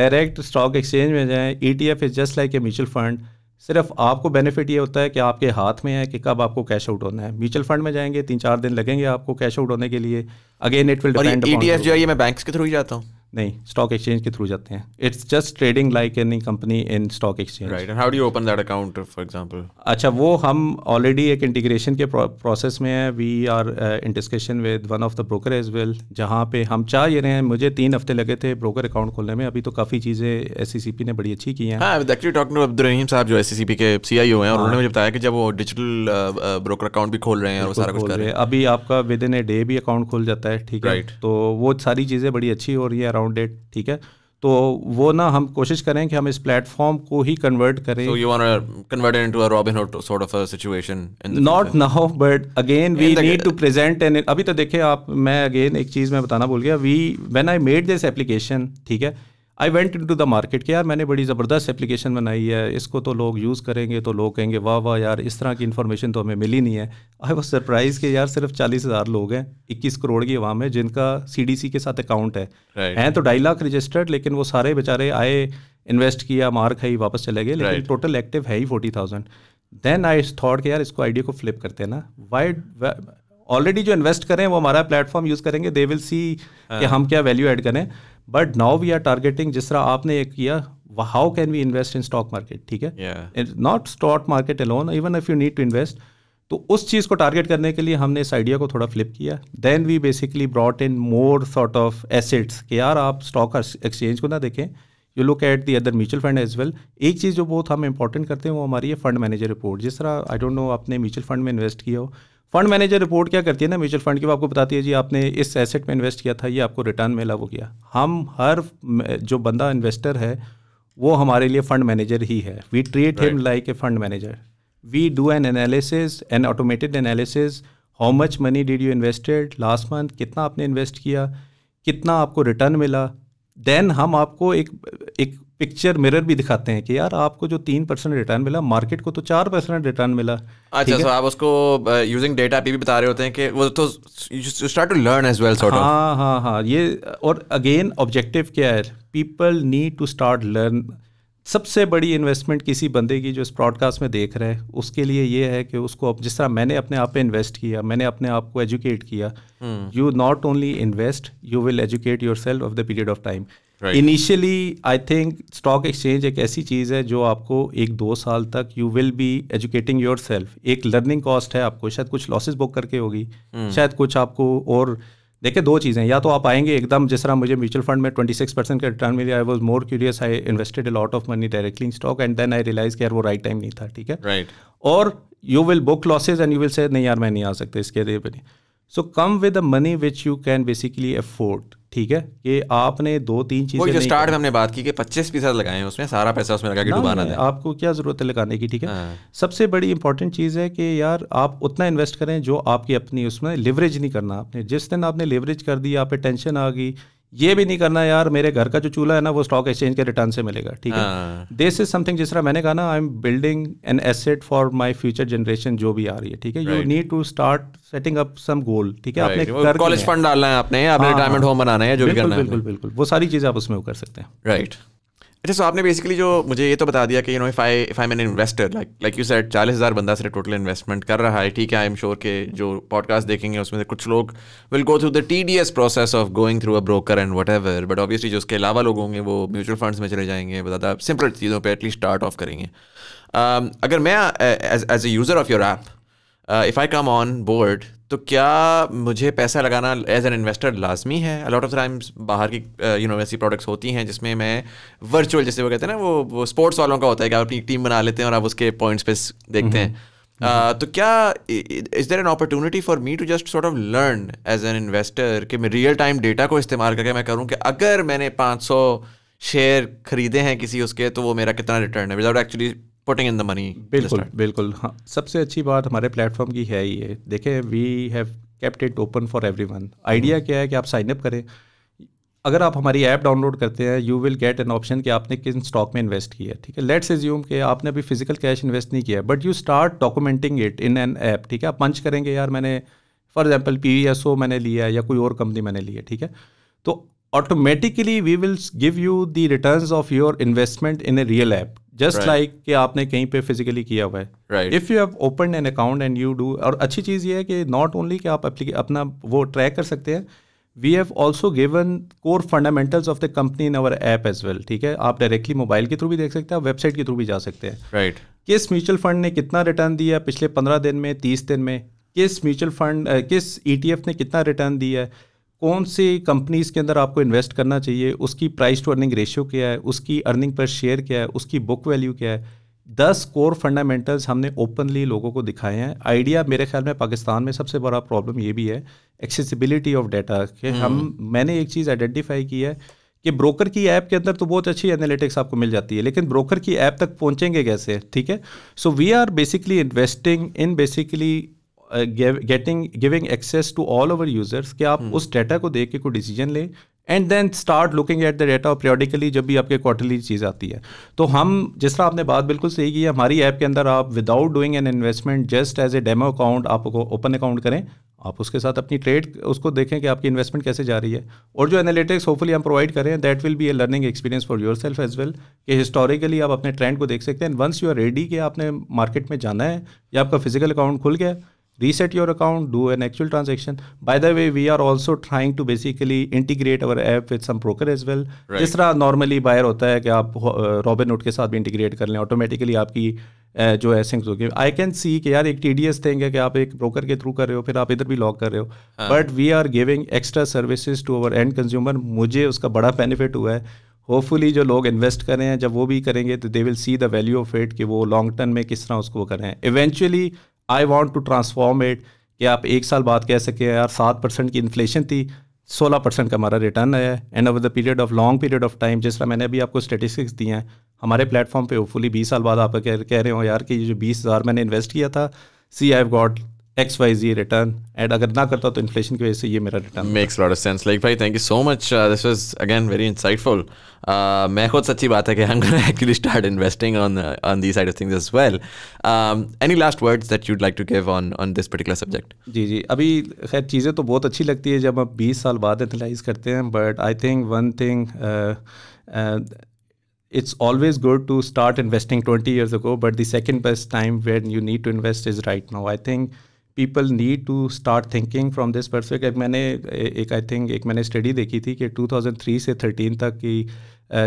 डायरेक्ट स्टॉक एक्सचेंज में जाएँ F is just like a mutual fund सिर्फ आपको बेनिफिट ये होता है कि आपके हाथ में है कि कब आपको कैश आउट होना है म्यूचुअल फंड में जाएंगे तीन चार दिन लगेंगे आपको कैश आउट होने के लिए अगेन इट विल डिपेंड जो है ये मैं बैंक के थ्रू ही जाता हूँ नहीं स्टॉक एक्सचेंज के थ्रू जाते हैं it's just trading like any company in stock exchange right and how do you open that account for example अच्छा वो हम ऑलरेडी एक इंटीग्रेशन के प्रोसेस में है we are in discussion with one of the broker as well जहाँ पे हम चाह ये रहे हैं मुझे तीन हफ्ते लगे थे ब्रोकर अकाउंट खोलने में अभी तो काफ़ी चीज़ें एस e ने बड़ी अच्छी की हैं एक्चुअली डॉक्टर रहीम साहब जो एस e के सी आई ओ हैं हाँ। उन्होंने मुझे बताया कि जब वो डिजिटल ब्रोकर अकाउंट भी खोल रहे हैं और सारा कुछ कर रहे हैं अभी आपका विद इन ए डे भी अकाउंट खुल जाता है ठीक है तो वो सारी चीज़ें बड़ी अच्छी हो रही है अराउंड इट ठीक है तो वो ना हम कोशिश करें कि हम इस प्लेटफॉर्म को ही कन्वर्ट करें so you want to convert into a Robinhood sort of a situation not now but again we need to present an अभी तो देखिए आप मैं अगेन एक चीज़ मैं बताना भूल गया we when I made this application ठीक है I went into the market के यार मैंने बड़ी ज़बरदस्त एप्लीकेशन बनाई है इसको तो लोग यूज़ करेंगे तो लोग कहेंगे वाह वाह यार इस तरह की इन्फॉर्मेशन तो हमें मिली नहीं है आई वॉज सरप्राइज कि यार सिर्फ चालीस हज़ार लोग हैं इक्कीस करोड़ की आवाम है जिनका सी के साथ अकाउंट है right. हैं तो ढाई लाख रजिस्टर्ड लेकिन वो सारे बेचारे आए इन्वेस्ट किया मार खाई वापस चले गए लेकिन टोटल right. एक्टिव है ही forty thousand then I thought के यार इसको आइडिया को फ्लिप करते हैं ना वाई ऑलरेडी जो इन्वेस्ट करें वो हमारा प्लेटफॉर्म यूज़ करेंगे दे विल सी कि हाँ। हम क्या वैल्यू ऐड करें but now we are targeting जिस तरह आपने एक किया how can we invest in stock market ठीक है not stock market alone even if you need to invest तो उस चीज़ को टारगेट करने के लिए हमने इस आइडिया को थोड़ा फ्लिप किया then we basically brought in more sort of assets कि यार आप स्टॉक एक्सचेंज को ना देखें you look at the other mutual fund as well एक चीज़ जो बहुत हम इंपॉर्टेंट करते हैं वो हमारी है फंड मैनेजर रिपोर्ट जिस तरह आई डोंट नो आपने म्यूचुअल फंड में इन्वेस्ट किया हो फंड मैनेजर रिपोर्ट क्या करती है ना म्यूचुअल फंड की वो आपको बताती है जी आपने इस एसेट में इन्वेस्ट किया था ये आपको रिटर्न मिला वो किया हम हर जो बंदा इन्वेस्टर है वो हमारे लिए फंड मैनेजर ही है we treat him like a fund manager we do an analysis an automated analysis how much money did you invested last month कितना आपने इन्वेस्ट किया कितना आपको रिटर्न मिला देन हम आपको एक एक पिक्चर मिरर भी दिखाते हैं कि यार आपको जो तीन परसेंट रिटर्न मिला मार्केट को तो चार परसेंट रिटर्न मिला अच्छा सो आप उसको यूजिंग uh, डेटा पे भी बता रहे होते हैं कि वो तो you start to learn as well sort of हाँ हाँ हाँ ये और अगेन ऑब्जेक्टिव क्या है people need to start learn सबसे बड़ी इन्वेस्टमेंट किसी बंदे की जो इस ब्रॉडकास्ट में देख रहे हैं उसके लिए ये है कि उसको अब जिस तरह मैंने अपने आप पे इन्वेस्ट किया मैंने अपने आप को एजुकेट किया you not only invest you will educate yourself of the period of time initially I think stock exchange एक ऐसी चीज़ है जो आपको एक दो साल तक you will be educating yourself एक लर्निंग कॉस्ट है आपको शायद कुछ लॉसेज बुक करके होगी hmm. शायद कुछ आपको और देखिए दो चीज़ें या तो आप आएंगे एकदम जिस तरह मुझे म्यूचुअल फंड में 26 परसेंट का रिटर्न मिली I was more curious I invested lot of money directly stock and then I realize care वो राइट टाइम नहीं था ठीक है राइट right. और you will book losses and you will say नहीं यार मैं नहीं आ सकते इसके लिए so come with money which you can basically afford ठीक है कि आपने दो तीन चीजें जो स्टार्ट में हमने बात की कि पच्चीस फीसद लगाए उसमें सारा पैसा उसमें लगा के डुबाना है आपको क्या जरूरत है लगाने की ठीक है हाँ। सबसे बड़ी इंपॉर्टेंट चीज़ है कि यार आप उतना इन्वेस्ट करें जो आपकी अपनी उसमें लेवरेज नहीं करना आपने जिस दिन आपने लेवरेज कर दिया आप पे टेंशन आ गई ये भी नहीं करना यार मेरे घर का जो चूल्हा है ना वो स्टॉक एक्सचेंज के रिटर्न से मिलेगा ठीक है दिस इज समथिंग जिस तरह मैंने कहा ना I am building an asset for my future generation जो भी आ रही है ठीक है you need to start setting up some goal ठीक है आपने कॉलेज फंड डालना है आपने रिटायरमेंट होम हाँ, हाँ। बनाना है जो भी करना है बिल्कुल बिल्कुल वो सारी चीज़ें आप उसमें कर सकते हैं राइट अच्छा सो आपने बेसिकली जो मुझे ये तो बता दिया कि you know if I if I man investor like like you said चालीस हज़ार बंदा सिर्फ टोटल इन्वेस्टमेंट कर रहा है ठीक है आई एम श्योर के जो पॉडकास्ट देखेंगे उसमें से कुछ लोग will go through the T D S process of going through a broker and whatever but obviously जो उसके अलावा लोग होंगे वो म्यूचुअल फंड्स में चले जाएंगे ज़्यादा सिंपल चीज़ों पर एटलीस्ट स्टार्ट ऑफ करेंगे um, अगर मैं as a user of your app if I come on board तो क्या मुझे पैसा लगाना एज एन इन्वेस्टर लाजमी है अलॉट ऑफ टाइम्स बाहर की यूनिवर्सिटी uh, प्रोडक्ट्स होती हैं जिसमें मैं वर्चुअल जैसे वो कहते हैं ना वो वो स्पोर्ट्स वालों का होता है कि आप अपनी टीम बना लेते हैं और आप उसके पॉइंट्स पे देखते हैं हम्म, uh, हम्म। तो क्या is there an opportunity for me to just sort of learn as an investor कि मैं रियल टाइम डेटा को इस्तेमाल करके मैं करूँ कि अगर मैंने पाँच सौ शेयर खरीदे हैं किसी उसके तो वो मेरा कितना रिटर्न है without actually putting in the money बिल्कुल बिल्कुल हाँ सबसे अच्छी बात हमारे प्लेटफॉर्म की है ये देखें we have kept it open for everyone idea क्या है कि आप साइन अप करें अगर आप हमारी ऐप डाउनलोड करते हैं you will get an option कि आपने किन स्टॉक में इन्वेस्ट किया है ठीक है लेट्स एज्यूम कि आपने अभी फिजिकल कैश इन्वेस्ट नहीं किया है but you start documenting it in an app ठीक है आप पंच करेंगे यार मैंने for example P S O मैंने लिया है या कोई और कंपनी मैंने है ठीक है तो automatically we will give you the return of your investment in a real app just like कि आपने कहीं पे फिजिकली किया हुआ है if you have open an account and you do और अच्छी चीज़ ये है कि नॉट ओनली कि आप अपना वो ट्रैक कर सकते हैं we have also given core fundamentals of the company in our app as well ठीक है आप डायरेक्टली मोबाइल के थ्रू भी देख सकते हैं वेबसाइट के थ्रू भी जा सकते हैं राइट right. किस म्यूचुअल फंड ने कितना रिटर्न दिया पिछले पंद्रह दिन में तीस दिन में किस म्यूचुअल फंड किस ई e ने कितना रिटर्न दिया है कौन सी कंपनीज़ के अंदर आपको इन्वेस्ट करना चाहिए उसकी प्राइस टू अर्निंग रेशियो क्या है उसकी अर्निंग पर शेयर क्या है उसकी बुक वैल्यू क्या है दस कोर फंडामेंटल्स हमने ओपनली लोगों को दिखाए हैं आइडिया मेरे ख्याल में पाकिस्तान में सबसे बड़ा प्रॉब्लम ये भी है एक्सेसिबिलिटी ऑफ डाटा के हम्म। हम मैंने एक चीज़ आइडेंटिफाई की है कि ब्रोकर की ऐप के अंदर तो बहुत अच्छी एनालिटिक्स आपको मिल जाती है लेकिन ब्रोकर की ऐप तक पहुंचेंगे कैसे ठीक है so we are basically investing in basically getting giving access to all over users कि आप hmm. उस डेटा को देख के कोई डिसीजन लें and then start looking at the data और पीरियडिकली जब भी आपके क्वार्टरली चीज़ आती है तो हम जिस तरह आपने बात बिल्कुल सही की है हमारी ऐप के अंदर आप without doing an investment just as a demo account आपको ओपन अकाउंट करें आप उसके साथ अपनी ट्रेड उसको देखें कि आपकी इन्वेस्टमेंट कैसे जा रही है और जो एनालिटिक्स होपफुली हम प्रोवाइड करें that will be a learning experience for yourself as well कि हिस्टोरिकली आप अपने ट्रेंड को देख सकते हैं वंस यू आर रेडी कि आपने मार्केट में जाना है या आपका फिजिकल अकाउंट खुल गया reset your account, do an actual transaction. By the way, we are also trying to basically integrate our app with some broker as well. Right. तरह normally buyer होता है कि आप रॉबिनहुड uh, के साथ भी इंटीग्रेट कर लें ऑटोमेटिकली आपकी uh, जो एसिंग्स होगी आई कैन सी कि यार एक टी डी एस थिंग है कि आप एक ब्रोकर के थ्रू कर रहे हो फिर आप इधर भी लॉक कर रहे हो but we are giving extra services to our end consumer मुझे उसका बड़ा बेनिफिट हुआ है होपफुली जो लोग इन्वेस्ट कर रहे हैं जब वो भी करेंगे तो they will see the value of it कि वो लॉन्ग टर्म में किस तरह उसको करें eventually I want to transform it कि आप एक साल बाद कह सकें यार सात परसेंट की इन्फ्लेशन थी सोलह परसेंट का हमारा रिटर्न आया है and over the period of long period of time जिस तरह मैंने अभी आपको स्टेटिस्टिक्स दिए हैं हमारे प्लेटफॉर्म पे होपफुली बीस साल बाद आप कह, कह रहे हो यार कि ये जो बीस हज़ार मैंने इन्वेस्ट किया था see I have got X Y Z return एड अगर ना करता तो इन्फ्लेशन की वजह से ये मेरा return makes lot of sense like भाई thank you so much this was again very insightful मैं खुद सच्ची बात है कि हम actually start investing on on the side of things as well any last words that you'd like to give on on this particular subject जी जी अभी खैर चीज़ें तो बहुत अच्छी लगती है जब आप बीस साल बाद एनालाइज करते हैं but I think one thing it's always good to start investing 20 years ago but the second best time when you need to invest is right now i think people need to start thinking from this perspective मैंने एक आई थिंक एक मैंने स्टडी देखी थी कि 2003 से 13 तक की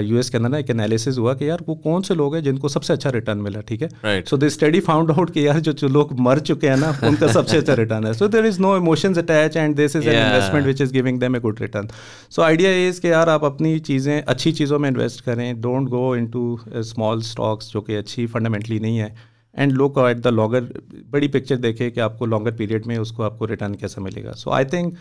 यूएस के अंदर ना एक एनालिसिस हुआ कि यार वो कौन से लोग हैं जिनको सबसे अच्छा रिटर्न मिला ठीक है so this study found out कि यार जो, जो लोग मर चुके हैं ना उनका सबसे अच्छा रिटर्न है so there is no emotions attach and this is an investment which is giving them a good return so idea is कि यार आप अपनी चीज़ें अच्छी चीज़ों में इन्वेस्ट करें don't go into small stocks जो कि अच्छी फंडामेंटली नहीं है and look at the longer बड़ी पिक्चर देखे कि आपको लॉन्गर पीरियड में उसको आपको रिटर्न कैसा मिलेगा so I think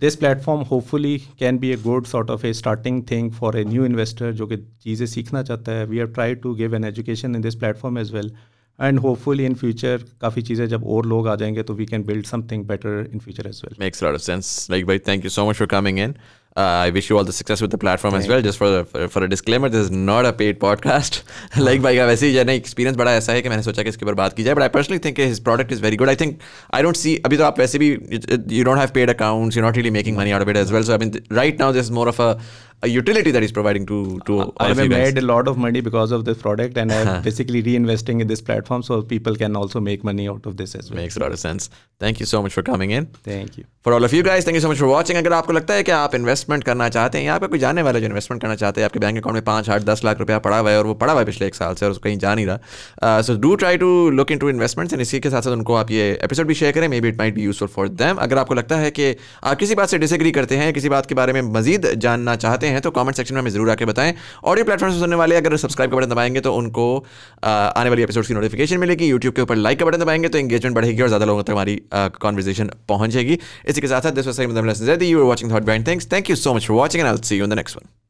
this platform hopefully can be a good sort of a starting thing for a new investor जो कि चीज़ें सीखना चाहता है we have try to give an education in this platform as well and hopefully in future काफ़ी चीज़ें जब और लोग आ जाएंगे तो we can build something better in future as well makes lot of sense like भाई thank you so much for coming in Uh, I wish you all the success with the platform as well. Just for, for, for a disclaimer, this is not a paid podcast. like भाई का वैसे ही जाने experience बड़ा ऐसा है कि मैंने सोचा कि इसके ऊपर बात की जाए. But I personally think his product is very good. I think I don't see अभी तो आप वैसे भी you don't have paid accounts. You're not really making money out of it as well. So I mean right now this is more of a a utility that he's providing to to uh, I have made a lot of money because of this product and I'm basically reinvesting in this platform so people can also make money out of this as well. Makes a lot of sense. Thank you so much for coming in. Thank you. For all of you guys thank you so much for watching अगर आपको लगता है कि आप इन्वेस्टमेंट करना चाहते हैं या आपका कोई जाने वाला जो इन्वेस्टमेंट करना चाहते हैं आपके बैंक अकाउंट में पाँच आठ दस लाख रुपया पड़ा हुआ है और वो पड़ा हुआ है पिछले एक साल से और कहीं जा नहीं रहा so do try to look into investments and इसी के साथ साथ उनको आप ये एपिसोड भी शेयर करें maybe it might be useful for them अगर आपको लगता है कि आप किसी बात से डिसग्री करते हैं किसी बात के बारे में मजीद जानना चाहते हैं तो कॉमेंट सेक्शन में हमें जरूर आके बताएं ऑडियो प्लेटफॉर्म से सुनने वाले अगर सब्सक्राइब का बटन दबाएंगे तो उनको uh, आने वाली एपिसोड की नोटिफिकेशन मिलेगी यूट्यूब के ऊपर लाइक का बटन दबाएंगे तो एंगेजमेंट बढ़ेगी और ज़्यादा लोगों तक हमारी कॉन्वर्जेशन uh, पहुंचेगी इसी के साथ साथ दिस वसई मदम लेसन ज़्यादा you are watching thought brand things thank you so much for watching and I will see you in the next one